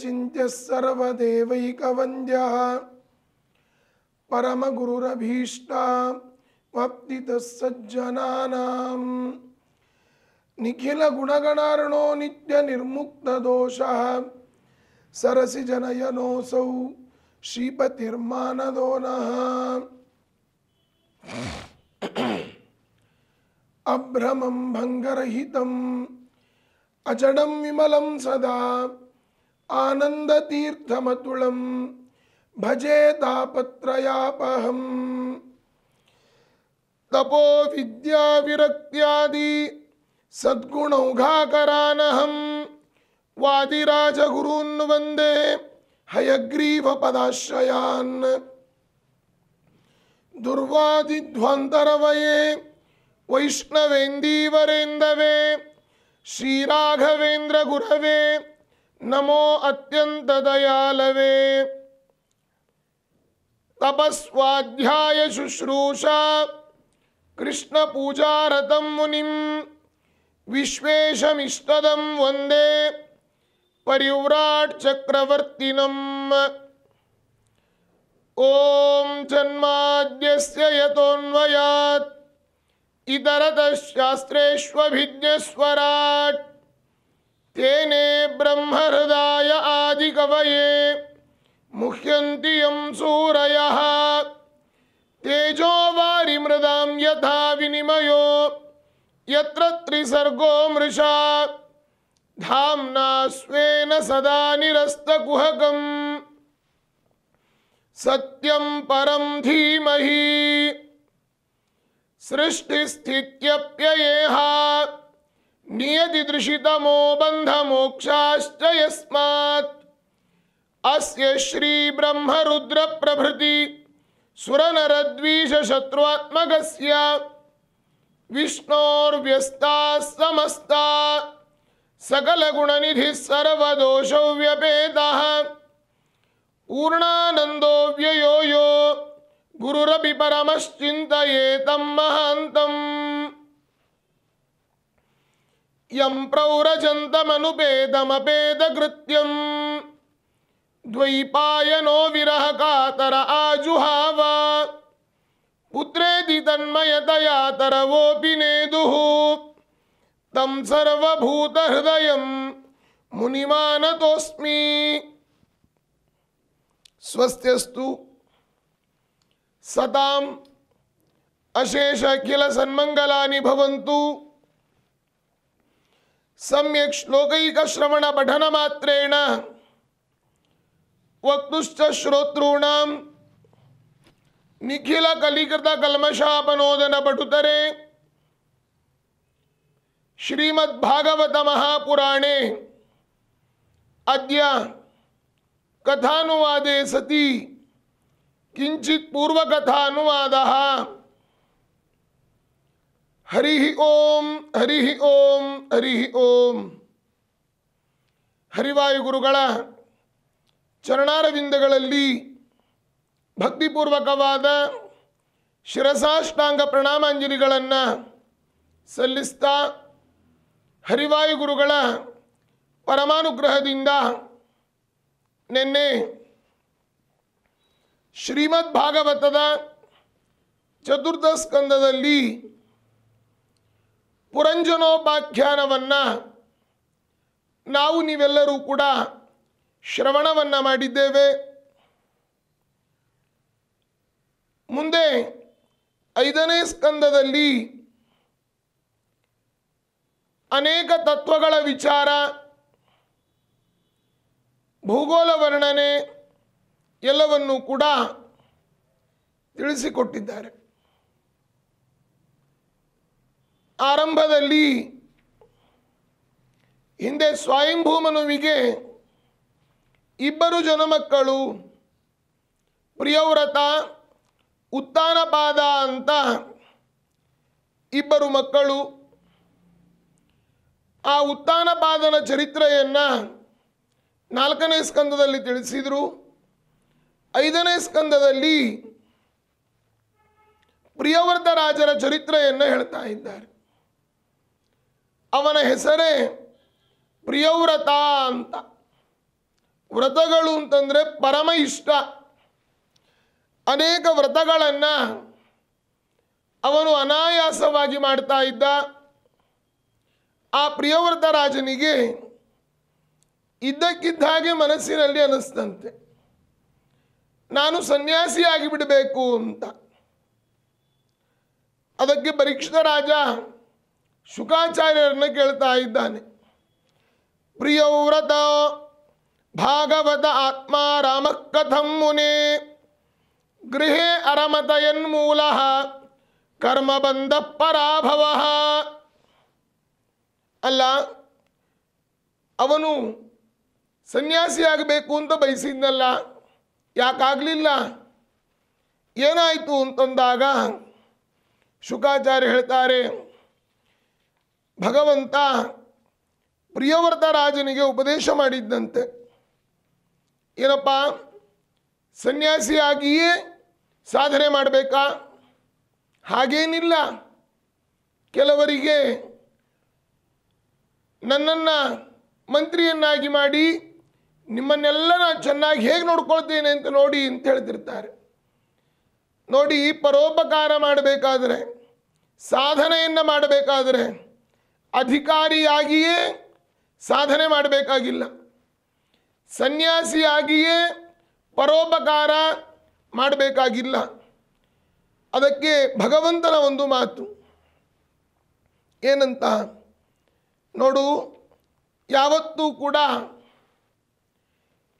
चिंत्य सर्वदेवैकवन्द्यः परमगुरुरभीष्टा वप्तितसज्जनानाम् निखिलगुणगणार्णो नित्यनिर्मुक्तदोषः सरसिजनयनोऽसौ श्रीपतिर्मानदो नः अभ्रमं भङ्गरहितम् अजडं विमलं सदा आनन्दतीर्थमतुलं भजे तापत्रयापहं तपो विद्याविरक्त्यादि सद्गुणौघाकरानहं वंदे हयग्रीव हयग्रीवपदाश्रयान् दुर्वादिध्वान्तरवये वैष्णवेन्दीवरेन्दवे श्रीराघवेन्द्रगुरवे नमो अत्यंत दयालवे तपस्वाध्याय शुश्रूषा कृष्ण पूजारतम मुनि विश्वेशमिष्टद वंदे परिव्राट चक्रवर्तिनम ओम जन्माद्यस्य यतोन्वयात् इतरतः शास्त्रेष्वभिज्ञस्वराट् तेने ब्रह्महृदाय आदिकवये मुह्यन्ति यं सूरय तेजो वारिमृदां यथा विनिम यत्र मृषा धाम स्वेन सदा निरस्तुहक सत्यम परम धीमह सृष्टिस्थित्यप्ययेहा नियतिदृशितमो बन्धमोक्षाश्च यस्मात् अस्य श्रीब्रह्मरुद्रप्रभृति सुरनरद्वीषशत्रुवात्मकस्य विष्णोर्व्यस्ता समस्ता सकलगुणनिधिः सर्वदोषौ व्यपेतः पूर्णानन्दो व्ययो यो गुरुरपि परमश्चिन्तये महान्तम् यं प्रौरचन्तमनुपेदमपेदकृत्यं द्वैपायनो विरहकातर आजुहाव पुत्रेति तन्मयतया तरवोऽपि नेदुः तं सर्वभूतहृदयं मुनिमानतोऽस्मि स्वस्त्यस्तु सताम् अशेष किल सन्मङ्गलानि भवन्तु सम्यक् श्लोकैकश्रवण पठनमात्रेण वक्तुश्च श्रोतॄणां निखिलकलिकृतकल्मषापनोदनपटुतरे श्रीमद्भागवतमहापुराणे अद्य कथानुवादे सति किञ्चित् पूर्वकथानुवादः ಹರಿಹಿ ಓಂ ಹರಿಹಿ ಓಂ ಹರಿಹಿ ಓಂ ಹರಿವಾಯುಗುರುಗಳ ಚರಣಾರವಿಂದಗಳಲ್ಲಿ ಭಕ್ತಿಪೂರ್ವಕವಾದ ಶಿರಸಾಷ್ಟಾಂಗ ಪ್ರಣಾಮಾಂಜಲಿಗಳನ್ನು ಸಲ್ಲಿಸ್ತಾ ಹರಿವಾಯುಗುರುಗಳ ಪರಮಾನುಗ್ರಹದಿಂದ ನಿನ್ನೆ ಶ್ರೀಮದ್ ಭಾಗವತದ ಚತುರ್ಥ ಸ್ಕಂದದಲ್ಲಿ ಪುರಂಜನೋಪಾಖ್ಯಾನವನ್ನು ನಾವು ನೀವೆಲ್ಲರೂ ಕೂಡ ಶ್ರವಣವನ್ನು ಮಾಡಿದ್ದೇವೆ ಮುಂದೆ ಐದನೇ ಸ್ಕಂದದಲ್ಲಿ ಅನೇಕ ತತ್ವಗಳ ವಿಚಾರ ಭೂಗೋಳ ವರ್ಣನೆ ಎಲ್ಲವನ್ನೂ ಕೂಡ ತಿಳಿಸಿಕೊಟ್ಟಿದ್ದಾರೆ ಆರಂಭದಲ್ಲಿ ಹಿಂದೆ ಸ್ವಯಂಭೂಮನುವಿಗೆ ಇಬ್ಬರು ಜನ ಮಕ್ಕಳು ಪ್ರಿಯವ್ರತ ಉತ್ತಾನಪಾದ ಅಂತ ಇಬ್ಬರು ಮಕ್ಕಳು ಆ ಉತ್ತಾನಪಾದನ ಚರಿತ್ರೆಯನ್ನು ನಾಲ್ಕನೇ ಸ್ಕಂದದಲ್ಲಿ ತಿಳಿಸಿದರು ಐದನೇ ಸ್ಕಂದದಲ್ಲಿ ಪ್ರಿಯವ್ರತ ರಾಜರ ಚರಿತ್ರೆಯನ್ನು ಹೇಳ್ತಾ ಇದ್ದಾರೆ ಅವನ ಹೆಸರೇ ಪ್ರಿಯವ್ರತ ಅಂತ ವ್ರತಗಳು ಅಂತಂದರೆ ಪರಮ ಇಷ್ಟ ಅನೇಕ ವ್ರತಗಳನ್ನು ಅವನು ಅನಾಯಾಸವಾಗಿ ಮಾಡ್ತಾ ಇದ್ದ ಆ ಪ್ರಿಯವ್ರತ ರಾಜನಿಗೆ ಇದ್ದಕ್ಕಿದ್ದ ಹಾಗೆ ಮನಸ್ಸಿನಲ್ಲಿ ಅನಿಸ್ತಂತೆ ನಾನು ಸನ್ಯಾಸಿಯಾಗಿ ಬಿಡಬೇಕು ಅಂತ ಅದಕ್ಕೆ ಪರೀಕ್ಷಿತ ರಾಜ ಶುಕಾಚಾರ್ಯರನ್ನು ಕೇಳ್ತಾ ಇದ್ದಾನೆ ಪ್ರಿಯವ್ರತ ಭಾಗವತ ಆತ್ಮ ರಾಮಕಥಂ ಕಥಂ ಮುನೆ ಗೃಹೇ ಅರಮತ ಕರ್ಮ ಬಂಧ ಪರಾಭವ ಅಲ್ಲ ಅವನು ಸನ್ಯಾಸಿಯಾಗಬೇಕು ಅಂತ ಬಯಸಿದ್ನಲ್ಲ ಯಾಕಾಗಲಿಲ್ಲ ಏನಾಯಿತು ಅಂತಂದಾಗ ಶುಕಾಚಾರ್ಯ ಹೇಳ್ತಾರೆ ಭಗವಂತ ಪ್ರಿಯವರ್ತ ರಾಜನಿಗೆ ಉಪದೇಶ ಮಾಡಿದ್ದಂತೆ ಏನಪ್ಪ ಸನ್ಯಾಸಿಯಾಗಿಯೇ ಸಾಧನೆ ಮಾಡಬೇಕಾ ಹಾಗೇನಿಲ್ಲ ಕೆಲವರಿಗೆ ನನ್ನನ್ನು ಮಂತ್ರಿಯನ್ನಾಗಿ ಮಾಡಿ ನಿಮ್ಮನ್ನೆಲ್ಲ ನಾನು ಚೆನ್ನಾಗಿ ಹೇಗೆ ನೋಡ್ಕೊಳ್ತೇನೆ ಅಂತ ನೋಡಿ ಅಂತ ಹೇಳ್ತಿರ್ತಾರೆ ನೋಡಿ ಪರೋಪಕಾರ ಮಾಡಬೇಕಾದರೆ ಸಾಧನೆಯನ್ನು ಮಾಡಬೇಕಾದರೆ ಅಧಿಕಾರಿಯಾಗಿಯೇ ಸಾಧನೆ ಮಾಡಬೇಕಾಗಿಲ್ಲ ಸನ್ಯಾಸಿಯಾಗಿಯೇ ಪರೋಪಕಾರ ಮಾಡಬೇಕಾಗಿಲ್ಲ ಅದಕ್ಕೆ ಭಗವಂತನ ಒಂದು ಮಾತು ಏನಂತ ನೋಡು ಯಾವತ್ತೂ ಕೂಡ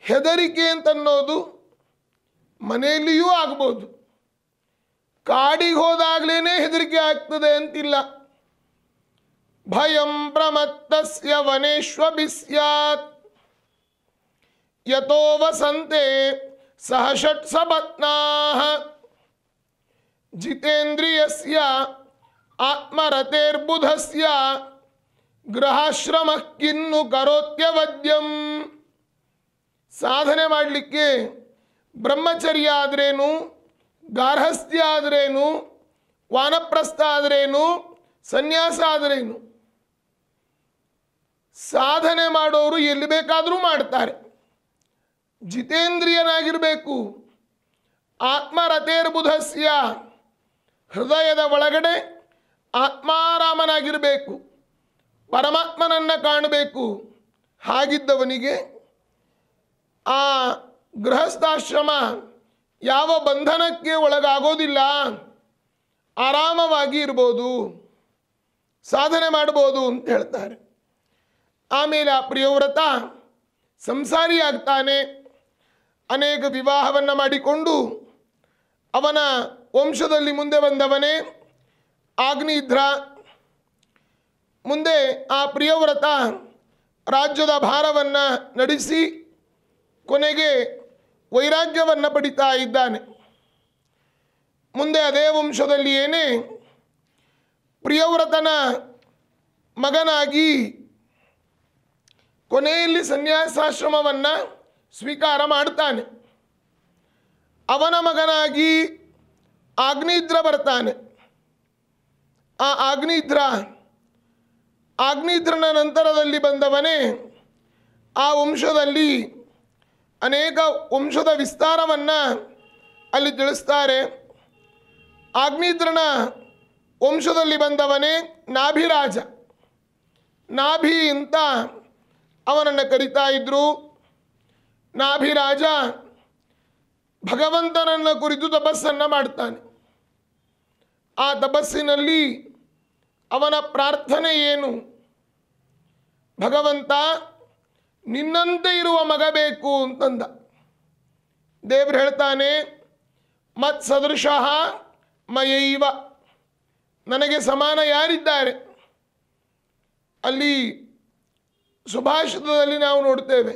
ಹೆದರಿಕೆ ಅಂತನ್ನೋದು ಮನೆಯಲ್ಲಿಯೂ ಆಗ್ಬೋದು ಕಾಡಿಗೆ ಹೋದಾಗಲೇ ಹೆದರಿಕೆ ಆಗ್ತದೆ ಅಂತಿಲ್ಲ ಭಯಂ ಪ್ರಮತ್ತಸ್ಯ ವನೇಶ್ವಪಿ ಸ್ಯಾತ್ ಯಥೋ ವಸಂತೆ ಸಹ ಷಟ್ ಜಿತೇಂದ್ರಿಯಸ್ಯ ಆತ್ಮರತೆರ್ಬುಧಸ್ಯ ಗೃಹಾಶ್ರಮ ಕಿನ್ನು ಕರೋತ್ಯವದ್ಯಂ ಸಾಧನೆ ಮಾಡಲಿಕ್ಕೆ ಬ್ರಹ್ಮಚರ್ಯ ಆದ್ರೇನು ಗಾರ್ಹಸ್ಥ್ಯ ಆದ್ರೇನು ವಾನಪ್ರಸ್ಥ ಆದ್ರೇನು ಸನ್ಯಾಸ ಆದ್ರೇನು ಸಾಧನೆ ಮಾಡೋರು ಎಲ್ಲಿ ಬೇಕಾದರೂ ಮಾಡ್ತಾರೆ ಜಿತೇಂದ್ರಿಯನಾಗಿರಬೇಕು ಆತ್ಮರಥೇರ್ಬುಧಸ್ಯ ಹೃದಯದ ಒಳಗಡೆ ಆತ್ಮಾರಾಮನಾಗಿರಬೇಕು ಪರಮಾತ್ಮನನ್ನು ಕಾಣಬೇಕು ಹಾಗಿದ್ದವನಿಗೆ ಆ ಗೃಹಸ್ಥಾಶ್ರಮ ಯಾವ ಬಂಧನಕ್ಕೆ ಒಳಗಾಗೋದಿಲ್ಲ ಆರಾಮವಾಗಿ ಇರ್ಬೋದು ಸಾಧನೆ ಮಾಡ್ಬೋದು ಅಂತ ಹೇಳ್ತಾರೆ ಆಮೇಲೆ ಆ ಪ್ರಿಯವ್ರತ ಸಂಸಾರಿಯಾಗ್ತಾನೆ ಅನೇಕ ವಿವಾಹವನ್ನು ಮಾಡಿಕೊಂಡು ಅವನ ವಂಶದಲ್ಲಿ ಮುಂದೆ ಬಂದವನೇ ಆಗ್ನಿಧ್ರ ಮುಂದೆ ಆ ಪ್ರಿಯವ್ರತ ರಾಜ್ಯದ ಭಾರವನ್ನು ನಡೆಸಿ ಕೊನೆಗೆ ವೈರಾಗ್ಯವನ್ನು ಪಡಿತಾ ಇದ್ದಾನೆ ಮುಂದೆ ಅದೇ ಏನೇ ಪ್ರಿಯವ್ರತನ ಮಗನಾಗಿ ಕೊನೆಯಲ್ಲಿ ಸನ್ಯಾಸಾಶ್ರಮವನ್ನು ಸ್ವೀಕಾರ ಮಾಡ್ತಾನೆ ಅವನ ಮಗನಾಗಿ ಆಗ್ನಿದ್ರ ಬರ್ತಾನೆ ಆ ಆಗ್ನಿದ್ರ ಆಗ್ನಿದ್ರನ ನಂತರದಲ್ಲಿ ಬಂದವನೇ ಆ ವಂಶದಲ್ಲಿ ಅನೇಕ ವಂಶದ ವಿಸ್ತಾರವನ್ನು ಅಲ್ಲಿ ತಿಳಿಸ್ತಾರೆ ಆಗ್ನಿದ್ರನ ವಂಶದಲ್ಲಿ ಬಂದವನೇ ನಾಭಿರಾಜ ನಾಭಿ ಅಂತ ಅವನನ್ನು ಕರಿತಾ ಇದ್ರು ನಾಭಿರಾಜ ಭಗವಂತನನ್ನು ಕುರಿತು ತಪಸ್ಸನ್ನು ಮಾಡ್ತಾನೆ ಆ ತಪಸ್ಸಿನಲ್ಲಿ ಅವನ ಪ್ರಾರ್ಥನೆ ಏನು ಭಗವಂತ ನಿನ್ನಂತೆ ಇರುವ ಮಗ ಬೇಕು ಅಂತಂದ ದೇವ್ರು ಹೇಳ್ತಾನೆ ಮತ್ ಸದೃಶಃ ಮಯೈವ ನನಗೆ ಸಮಾನ ಯಾರಿದ್ದಾರೆ ಅಲ್ಲಿ ಸುಭಾಷಿತದಲ್ಲಿ ನಾವು ನೋಡ್ತೇವೆ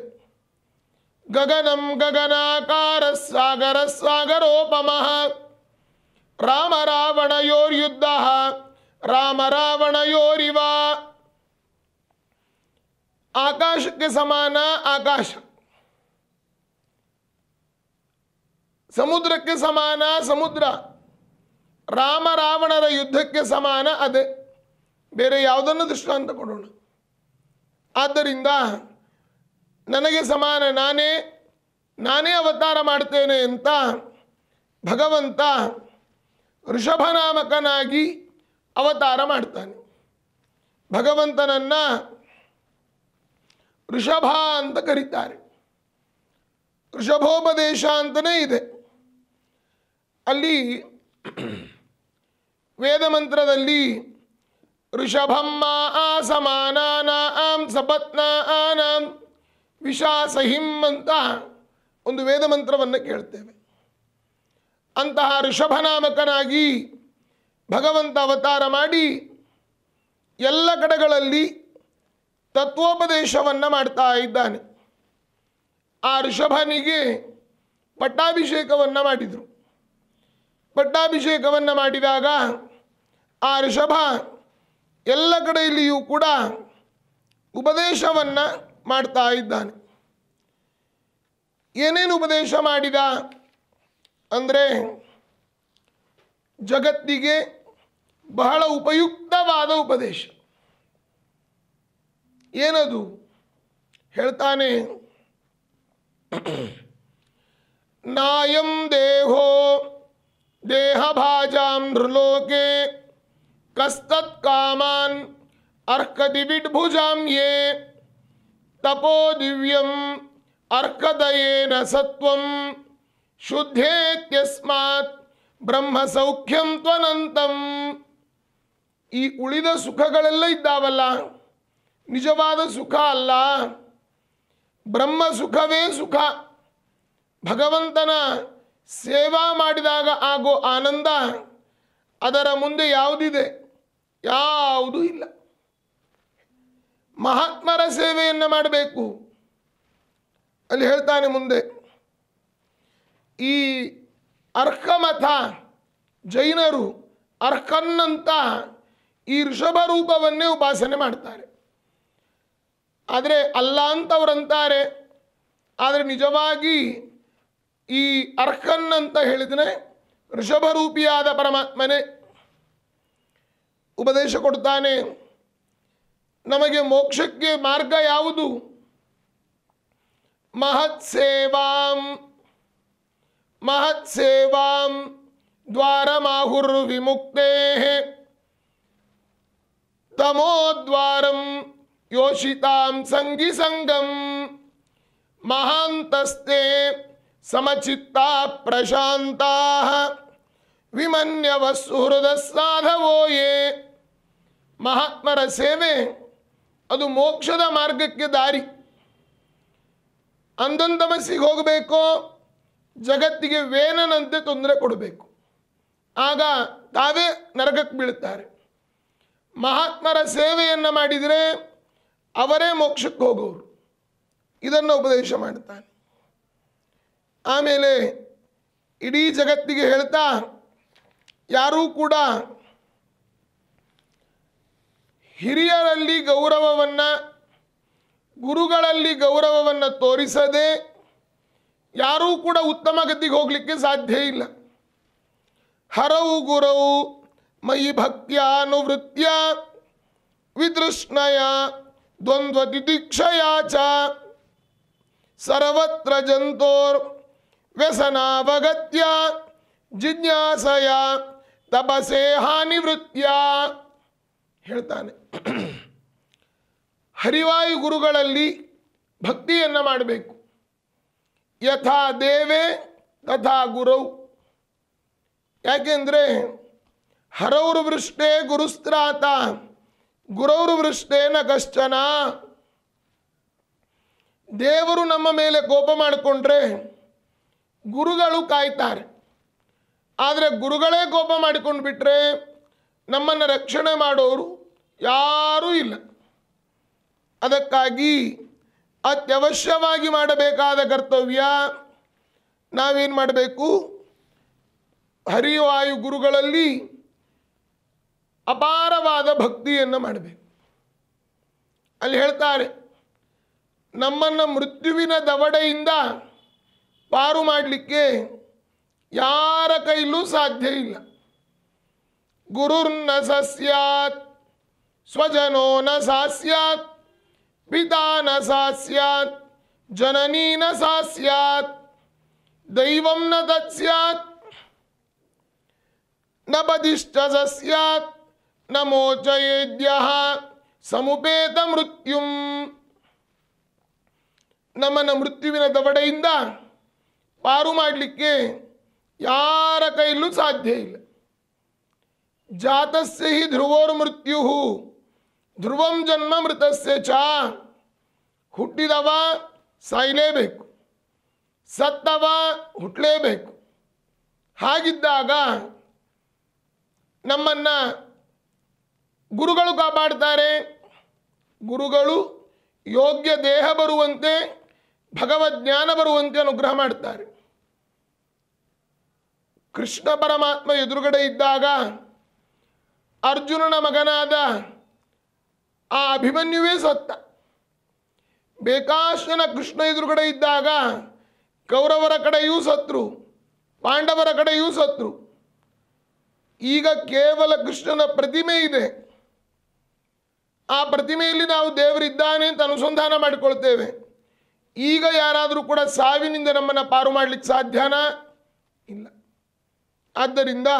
ಗಗನಂ ಗಗನಾಕಾರ ಸಾಗರ ಸಾಗರೋಪಮಃ ರಾಮ ಯುದ್ಧ ರಾಮ ಯೋರಿವ ಆಕಾಶಕ್ಕೆ ಸಮಾನ ಆಕಾಶ ಸಮುದ್ರಕ್ಕೆ ಸಮಾನ ಸಮುದ್ರ ರಾಮ ರಾವಣರ ಯುದ್ಧಕ್ಕೆ ಸಮಾನ ಅದೇ ಬೇರೆ ಯಾವುದನ್ನು ದೃಷ್ಟಾಂತ ಕೊಡೋಣ ಆದ್ದರಿಂದ ನನಗೆ ಸಮಾನ ನಾನೇ ನಾನೇ ಅವತಾರ ಮಾಡ್ತೇನೆ ಅಂತ ಭಗವಂತ ಋಷಭನಾಮಕನಾಗಿ ಅವತಾರ ಮಾಡ್ತಾನೆ ಭಗವಂತನನ್ನು ಋಷಭ ಅಂತ ಕರೀತಾರೆ ಋಷಭೋಪದೇಶ ಅಂತಲೇ ಇದೆ ಅಲ್ಲಿ ವೇದಮಂತ್ರದಲ್ಲಿ ಋಷಭಮ್ಮ ಅಸಮಾನಾನ ಆಂ ಸಪತ್ನ ಆನಾಂ ವಿಷಾಸಹಿಂ ಅಂತ ಒಂದು ವೇದ ಮಂತ್ರವನ್ನು ಕೇಳ್ತೇವೆ ಅಂತಹ ಋಷಭನಾಮಕನಾಗಿ ಭಗವಂತ ಅವತಾರ ಮಾಡಿ ಎಲ್ಲ ಕಡೆಗಳಲ್ಲಿ ತತ್ವೋಪದೇಶವನ್ನು ಮಾಡ್ತಾ ಇದ್ದಾನೆ ಆ ಋಷಭನಿಗೆ ಪಟ್ಟಾಭಿಷೇಕವನ್ನು ಮಾಡಿದರು ಪಟ್ಟಾಭಿಷೇಕವನ್ನು ಮಾಡಿದಾಗ ಆ ಋಷಭ ಎಲ್ಲ ಕಡೆಯಲ್ಲಿಯೂ ಕೂಡ ಉಪದೇಶವನ್ನು ಮಾಡ್ತಾ ಇದ್ದಾನೆ ಏನೇನು ಉಪದೇಶ ಮಾಡಿದ ಅಂದರೆ ಜಗತ್ತಿಗೆ ಬಹಳ ಉಪಯುಕ್ತವಾದ ಉಪದೇಶ ಏನದು ಹೇಳ್ತಾನೆ ನಾಯಂ ದೇಹೋ ದೇಹಭಾಜಾಂ ನೃಲೋಕೆ ಕಸ್ತತ್ ಕಾಮಾನ್ ಅರ್ಕತಿ ವಿಡ್ಭುಜಾಂ ಯೇ ತಪೋ ದಿವ್ಯಂ ಅರ್ಕದಯೇನ ಸತ್ವಂ ಶುದ್ಧೇತ್ಯಸ್ಮಾತ್ ಬ್ರಹ್ಮ ಸೌಖ್ಯಂ ತ್ವನಂತಂ ಈ ಉಳಿದ ಸುಖಗಳೆಲ್ಲ ಇದ್ದಾವಲ್ಲ ನಿಜವಾದ ಸುಖ ಅಲ್ಲ ಬ್ರಹ್ಮ ಸುಖವೇ ಸುಖ ಭಗವಂತನ ಸೇವಾ ಮಾಡಿದಾಗ ಆಗೋ ಆನಂದ ಅದರ ಮುಂದೆ ಯಾವುದಿದೆ ಯಾವುದೂ ಇಲ್ಲ ಮಹಾತ್ಮರ ಸೇವೆಯನ್ನು ಮಾಡಬೇಕು ಅಲ್ಲಿ ಹೇಳ್ತಾನೆ ಮುಂದೆ ಈ ಅರ್ಕಮಥ ಜೈನರು ಅರ್ಕನ್ನಂತ ಈ ಋಷಭ ರೂಪವನ್ನೇ ಉಪಾಸನೆ ಮಾಡ್ತಾರೆ ಆದರೆ ಅಲ್ಲ ಅಂತವ್ರಂತಾರೆ ಆದರೆ ನಿಜವಾಗಿ ಈ ಅರ್ಕನ್ ಅಂತ ಹೇಳಿದರೆ ಋಷಭರೂಪಿಯಾದ ಪರಮಾತ್ಮನೇ ಉಪದೇಶ ಕೊಡ್ತಾನೆ ನಮಗೆ ಮೋಕ್ಷಕ್ಕೆ ಮಾರ್ಗ ಯಾವುದು ಮಹತ್ ಸೇವಾಂ ಮಹತ್ ಸೇವಾಂ ದ್ವಾರಮಾಹುರ್ ವಿಮುಕ್ತೇ ತಮೋದ್ವಾರಂ ಯೋಷಿತಾಂ ಸಂಗಿ ಸಂಗಂ ಮಹಾಂತಸ್ತೆ ಸಮಚಿತ್ತ ಪ್ರಶಾಂತಾ ವಿಮನ್ಯವಸ್ಸು ಹೃದಸ್ಸಾಧವೋ ಯೇ ಮಹಾತ್ಮರ ಸೇವೆ ಅದು ಮೋಕ್ಷದ ಮಾರ್ಗಕ್ಕೆ ದಾರಿ ಅಂಧಂತಮಸ್ಸಿಗೆ ಹೋಗಬೇಕೋ ಜಗತ್ತಿಗೆ ವೇನನಂತೆ ತೊಂದರೆ ಕೊಡಬೇಕು ಆಗ ತಾವೇ ನರಕಕ್ಕೆ ಬೀಳುತ್ತಾರೆ ಮಹಾತ್ಮರ ಸೇವೆಯನ್ನು ಮಾಡಿದರೆ ಅವರೇ ಮೋಕ್ಷಕ್ಕೆ ಹೋಗೋರು ಇದನ್ನು ಉಪದೇಶ ಮಾಡುತ್ತಾನೆ ಆಮೇಲೆ ಇಡೀ ಜಗತ್ತಿಗೆ ಹೇಳ್ತಾ ಯಾರೂ ಕೂಡ हिरियरನಲ್ಲಿ ಗೌರವವನ್ನ ಗುರುಗಳಲ್ಲಿ ಗೌರವವನ್ನ ತೋರಿಸದೆ ಯಾರು ಕೂಡ ಉತ್ತಮ ಗದ್ದಿಗೆ ಹೋಗಲಿಕ್ಕೆ ಸಾಧ್ಯ ಇಲ್ಲ ಹರವು ಗುರು ಮೈ ಭಕ್ಯಾನುವೃತ್ಯ ವಿದೃಷ್ಟನಯ ದ್ವಂದ್ವದಿಕ್ಷಯಾಚ ಸರ್ವತ್ರ ಜಂತೋರ್ ವಸನಾವಗತ್ಯ ಜ್ಞಾಸಯ ತಪ เส ಹಾನಿವೃತ್ಯ ಹೇಳ್ತಾನೆ ಹರಿವಾಯು ಗುರುಗಳಲ್ಲಿ ಭಕ್ತಿಯನ್ನು ಮಾಡಬೇಕು ಯಥಾ ದೇವೇ ತಥಾ ಗುರು ಯಾಕೆಂದರೆ ಹರೌರು ವೃಷ್ಟೇ ಗುರುಸ್ತ್ರಾತ ಗುರೌರು ವೃಷ್ಟೇನ ಕಷ್ಟನ ದೇವರು ನಮ್ಮ ಮೇಲೆ ಕೋಪ ಮಾಡಿಕೊಂಡ್ರೆ ಗುರುಗಳು ಕಾಯ್ತಾರೆ ಆದರೆ ಗುರುಗಳೇ ಕೋಪ ಮಾಡಿಕೊಂಡು ಬಿಟ್ಟರೆ ನಮ್ಮನ್ನು ರಕ್ಷಣೆ ಮಾಡೋರು ಯಾರೂ ಇಲ್ಲ ಅದಕ್ಕಾಗಿ ಅತ್ಯವಶ್ಯವಾಗಿ ಮಾಡಬೇಕಾದ ಕರ್ತವ್ಯ ನಾವೇನು ಮಾಡಬೇಕು ಹರಿವಾಯು ಗುರುಗಳಲ್ಲಿ ಅಪಾರವಾದ ಭಕ್ತಿಯನ್ನು ಮಾಡಬೇಕು ಅಲ್ಲಿ ಹೇಳ್ತಾರೆ ನಮ್ಮನ್ನು ಮೃತ್ಯುವಿನ ದವಡೆಯಿಂದ ಪಾರು ಮಾಡಲಿಕ್ಕೆ ಯಾರ ಕೈಲೂ ಸಾಧ್ಯ ಇಲ್ಲ ಗುರುರ್ನ ಸಸ್ಯಾತ್ स्वजनो न सा सैत् पिता न सा सैत् जननी न सा सैत् दैव न तत्स्यात् न बदिश्च सैत् न मोचयेद्यः समुपेत ಮೃತ್ಯುಂ ನಮ್ಮನ್ನು ಮೃತ್ಯುವಿನ ದವಡೆಯಿಂದ ಪಾರು ಮಾಡಲಿಕ್ಕೆ ಯಾರ ಕೈಯಲ್ಲೂ ಸಾಧ್ಯ ಇಲ್ಲ ಜಾತಸ್ಯ ಹಿ ಧ್ರುವೋರ್ ಮೃತ್ಯು ಧ್ರುವಂ ಜನ್ಮ ಮೃತಸ್ಯ ಚ ಹುಟ್ಟಿದವ ಸಾಯಲೇಬೇಕು ಸತ್ತವ ಹುಟ್ಟಲೇಬೇಕು ಹಾಗಿದ್ದಾಗ ನಮ್ಮನ್ನು ಗುರುಗಳು ಕಾಪಾಡ್ತಾರೆ ಗುರುಗಳು ಯೋಗ್ಯ ದೇಹ ಬರುವಂತೆ ಭಗವಜ್ಞಾನ ಬರುವಂತೆ ಅನುಗ್ರಹ ಮಾಡ್ತಾರೆ ಕೃಷ್ಣ ಪರಮಾತ್ಮ ಎದುರುಗಡೆ ಇದ್ದಾಗ ಅರ್ಜುನನ ಮಗನಾದ ಆ ಅಭಿಮನ್ಯುವೇ ಸತ್ತ ಬೇಕಾಶನ ಕೃಷ್ಣ ಎದುರುಗಡೆ ಇದ್ದಾಗ ಕೌರವರ ಕಡೆಯೂ ಸತ್ರು ಪಾಂಡವರ ಕಡೆಯೂ ಸತ್ರು ಈಗ ಕೇವಲ ಕೃಷ್ಣನ ಪ್ರತಿಮೆ ಇದೆ ಆ ಪ್ರತಿಮೆಯಲ್ಲಿ ನಾವು ದೇವರಿದ್ದಾನೆ ಅಂತ ಅನುಸಂಧಾನ ಮಾಡಿಕೊಳ್ತೇವೆ ಈಗ ಯಾರಾದರೂ ಕೂಡ ಸಾವಿನಿಂದ ನಮ್ಮನ್ನು ಪಾರು ಮಾಡಲಿಕ್ಕೆ ಸಾಧ್ಯನಾ ಇಲ್ಲ ಆದ್ದರಿಂದ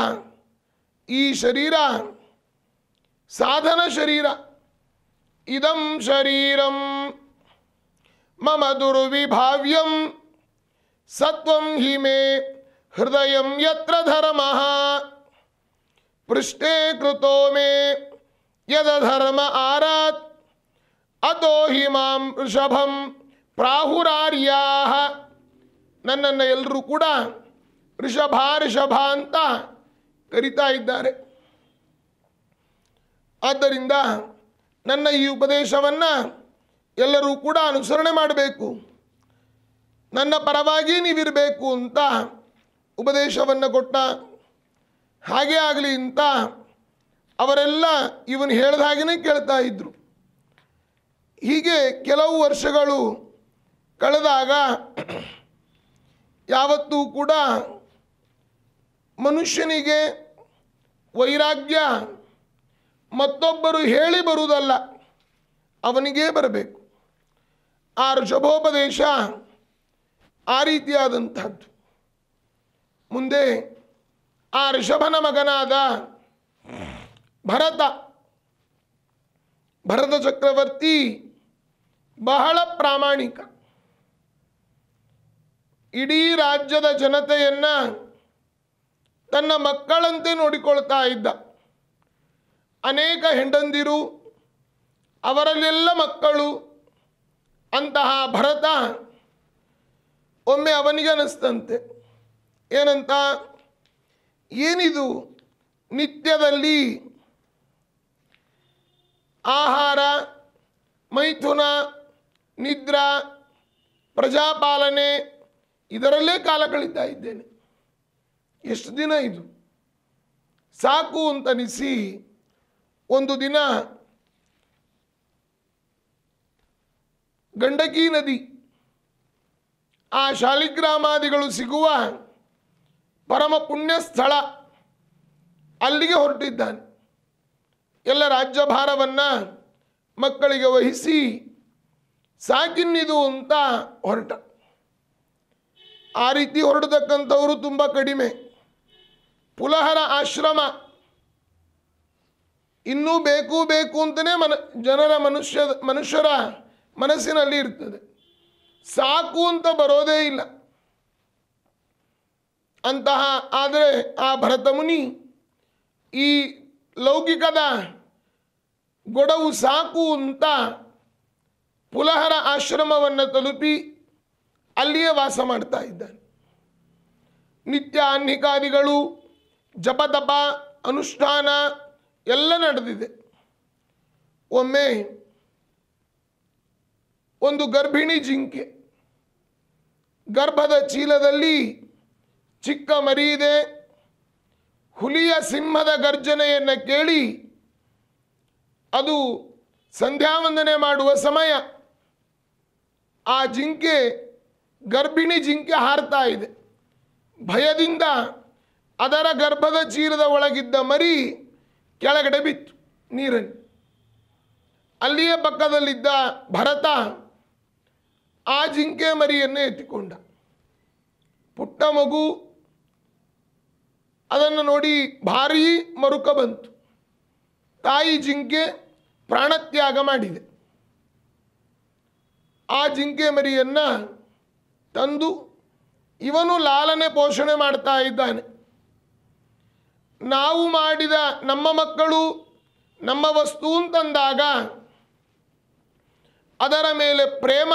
ಈ ಶರೀರ ಸಾಧನ ಶರೀರ इदं शरीरं मम दुर्विभाव्यं सत्वं हि मे हृदयं यत्र धर्मः पृष्ठे कृतो मे यद धर्म आरात् अतो हि मां वृषभं प्राहुरार्याः न एल् कुडा वृषभारषभान्त करीत आरिन्द ನನ್ನ ಈ ಉಪದೇಶವನ್ನು ಎಲ್ಲರೂ ಕೂಡ ಅನುಸರಣೆ ಮಾಡಬೇಕು ನನ್ನ ಪರವಾಗಿ ನೀವಿರಬೇಕು ಅಂತ ಉಪದೇಶವನ್ನು ಕೊಟ್ಟ ಹಾಗೇ ಆಗಲಿ ಅಂತ ಅವರೆಲ್ಲ ಇವನು ಹೇಳಿದ ಹಾಗೆಯೇ ಕೇಳ್ತಾ ಇದ್ರು ಹೀಗೆ ಕೆಲವು ವರ್ಷಗಳು ಕಳೆದಾಗ ಯಾವತ್ತೂ ಕೂಡ ಮನುಷ್ಯನಿಗೆ ವೈರಾಗ್ಯ ಮತ್ತೊಬ್ಬರು ಹೇಳಿ ಬರುವುದಲ್ಲ ಅವನಿಗೇ ಬರಬೇಕು ಆ ಋಷಭೋಪದೇಶ ಆ ರೀತಿಯಾದಂಥದ್ದು ಮುಂದೆ ಆ ಋಷಭನ ಮಗನಾದ ಭರತ ಭರತ ಚಕ್ರವರ್ತಿ ಬಹಳ ಪ್ರಾಮಾಣಿಕ ಇಡೀ ರಾಜ್ಯದ ಜನತೆಯನ್ನು ತನ್ನ ಮಕ್ಕಳಂತೆ ನೋಡಿಕೊಳ್ತಾ ಇದ್ದ ಅನೇಕ ಹೆಂಡಂದಿರು ಅವರಲ್ಲೆಲ್ಲ ಮಕ್ಕಳು ಅಂತಹ ಭರತ ಒಮ್ಮೆ ಅವನಿಗೆ ಅನಿಸ್ತಂತೆ ಏನಂತ ಏನಿದು ನಿತ್ಯದಲ್ಲಿ ಆಹಾರ ಮೈಥುನ ನಿದ್ರ ಪ್ರಜಾಪಾಲನೆ ಇದರಲ್ಲೇ ಕಾಲ ಕಳೀತಾ ಇದ್ದೇನೆ ಎಷ್ಟು ದಿನ ಇದು ಸಾಕು ಅಂತನಿಸಿ ಒಂದು ದಿನ ಗಂಡಕಿ ನದಿ ಆ ಶಾಲಿಗ್ರಾಮಾದಿಗಳು ಸಿಗುವ ಪರಮ ಪುಣ್ಯ ಸ್ಥಳ ಅಲ್ಲಿಗೆ ಹೊರಟಿದ್ದಾನೆ ಎಲ್ಲ ರಾಜ್ಯಭಾರವನ್ನು ಮಕ್ಕಳಿಗೆ ವಹಿಸಿ ಸಾಕಿನ್ನಿದು ಅಂತ ಹೊರಟ ಆ ರೀತಿ ಹೊರಡತಕ್ಕಂಥವರು ತುಂಬ ಕಡಿಮೆ ಪುಲಹರ ಆಶ್ರಮ ಇನ್ನೂ ಬೇಕು ಬೇಕು ಅಂತಲೇ ಮನ ಜನರ ಮನುಷ್ಯ ಮನುಷ್ಯರ ಮನಸ್ಸಿನಲ್ಲಿ ಇರ್ತದೆ ಸಾಕು ಅಂತ ಬರೋದೇ ಇಲ್ಲ ಅಂತಹ ಆದರೆ ಆ ಭರತ ಮುನಿ ಈ ಲೌಕಿಕದ ಗೊಡವು ಸಾಕು ಅಂತ ಪುಲಹರ ಆಶ್ರಮವನ್ನು ತಲುಪಿ ಅಲ್ಲಿಯೇ ವಾಸ ಮಾಡ್ತಾ ಇದ್ದಾನೆ ನಿತ್ಯ ಅನ್ನಿಕಾದಿಗಳು ಜಪತಪ ಅನುಷ್ಠಾನ ಎಲ್ಲ ನಡೆದಿದೆ ಒಮ್ಮೆ ಒಂದು ಗರ್ಭಿಣಿ ಜಿಂಕೆ ಗರ್ಭದ ಚೀಲದಲ್ಲಿ ಚಿಕ್ಕ ಮರಿ ಇದೆ ಹುಲಿಯ ಸಿಂಹದ ಗರ್ಜನೆಯನ್ನು ಕೇಳಿ ಅದು ಸಂಧ್ಯಾವಂದನೆ ಮಾಡುವ ಸಮಯ ಆ ಜಿಂಕೆ ಗರ್ಭಿಣಿ ಜಿಂಕೆ ಹಾರ್ತಾ ಇದೆ ಭಯದಿಂದ ಅದರ ಗರ್ಭದ ಚೀಲದ ಒಳಗಿದ್ದ ಮರಿ ಕೆಳಗಡೆ ಬಿತ್ತು ನೀರನ್ನು ಅಲ್ಲಿಯ ಪಕ್ಕದಲ್ಲಿದ್ದ ಭರತ ಆ ಜಿಂಕೆ ಮರಿಯನ್ನು ಎತ್ತಿಕೊಂಡ ಪುಟ್ಟ ಮಗು ಅದನ್ನು ನೋಡಿ ಭಾರೀ ಮರುಕ ಬಂತು ತಾಯಿ ಜಿಂಕೆ ಪ್ರಾಣತ್ಯಾಗ ಮಾಡಿದೆ ಆ ಜಿಂಕೆ ಮರಿಯನ್ನು ತಂದು ಇವನು ಲಾಲನೆ ಪೋಷಣೆ ಮಾಡ್ತಾ ಇದ್ದಾನೆ ನಾವು ಮಾಡಿದ ನಮ್ಮ ಮಕ್ಕಳು ನಮ್ಮ ವಸ್ತು ಅಂತಂದಾಗ ಅದರ ಮೇಲೆ ಪ್ರೇಮ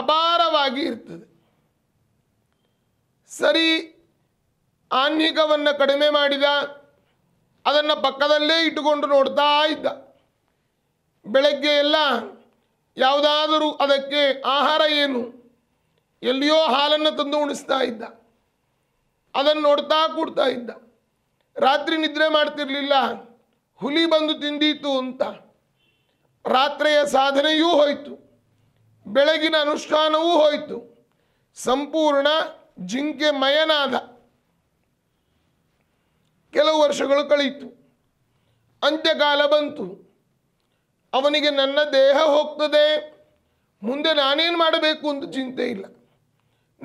ಅಪಾರವಾಗಿ ಇರ್ತದೆ ಸರಿ ಆನ್ಹಿಕವನ್ನು ಕಡಿಮೆ ಮಾಡಿದ ಅದನ್ನು ಪಕ್ಕದಲ್ಲೇ ಇಟ್ಟುಕೊಂಡು ನೋಡ್ತಾ ಇದ್ದ ಬೆಳಗ್ಗೆ ಎಲ್ಲ ಯಾವುದಾದರೂ ಅದಕ್ಕೆ ಆಹಾರ ಏನು ಎಲ್ಲಿಯೋ ಹಾಲನ್ನು ತಂದು ಉಣಿಸ್ತಾ ಇದ್ದ ಅದನ್ನು ನೋಡ್ತಾ ಕೂಡ್ತಾ ಇದ್ದ ರಾತ್ರಿ ನಿದ್ರೆ ಮಾಡ್ತಿರ್ಲಿಲ್ಲ ಹುಲಿ ಬಂದು ತಿಂದೀತು ಅಂತ ರಾತ್ರಿಯ ಸಾಧನೆಯೂ ಹೋಯಿತು ಬೆಳಗಿನ ಅನುಷ್ಠಾನವೂ ಹೋಯಿತು ಸಂಪೂರ್ಣ ಜಿಂಕೆ ಮಯನಾದ ಕೆಲವು ವರ್ಷಗಳು ಕಳೀತು ಅಂತ್ಯಕಾಲ ಬಂತು ಅವನಿಗೆ ನನ್ನ ದೇಹ ಹೋಗ್ತದೆ ಮುಂದೆ ನಾನೇನು ಮಾಡಬೇಕು ಅಂತ ಚಿಂತೆ ಇಲ್ಲ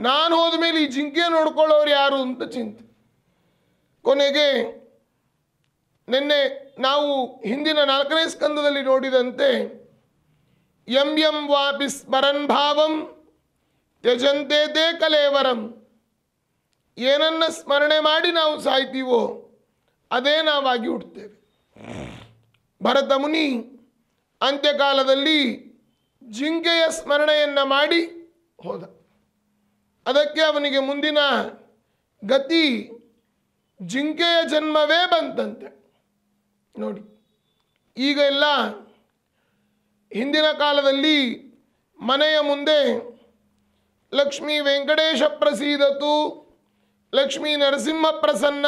ನಾನು ಹೋದ ಮೇಲೆ ಈ ಜಿಂಕೆ ನೋಡ್ಕೊಳ್ಳೋರು ಯಾರು ಅಂತ ಚಿಂತೆ ಕೊನೆಗೆ ನಿನ್ನೆ ನಾವು ಹಿಂದಿನ ನಾಲ್ಕನೇ ಸ್ಕಂದದಲ್ಲಿ ನೋಡಿದಂತೆ ಎಂ ಎಂ ವಾಪಿ ಸ್ಮರನ್ ಭಾವಂ ತ್ಯಜಂತೆ ದೇ ಕಲೇವರಂ ಏನನ್ನ ಸ್ಮರಣೆ ಮಾಡಿ ನಾವು ಸಾಯ್ತೀವೋ ಅದೇ ನಾವಾಗಿ ಹುಡ್ತೇವೆ ಭರತ ಮುನಿ ಅಂತ್ಯಕಾಲದಲ್ಲಿ ಜಿಂಕೆಯ ಸ್ಮರಣೆಯನ್ನು ಮಾಡಿ ಹೋದ ಅದಕ್ಕೆ ಅವನಿಗೆ ಮುಂದಿನ ಗತಿ ಜಿಂಕೆಯ ಜನ್ಮವೇ ಬಂತಂತೆ ನೋಡಿ ಈಗ ಎಲ್ಲ ಹಿಂದಿನ ಕಾಲದಲ್ಲಿ ಮನೆಯ ಮುಂದೆ ಲಕ್ಷ್ಮೀ ವೆಂಕಟೇಶ ಪ್ರಸೀದತು ಲಕ್ಷ್ಮೀ ನರಸಿಂಹ ಪ್ರಸನ್ನ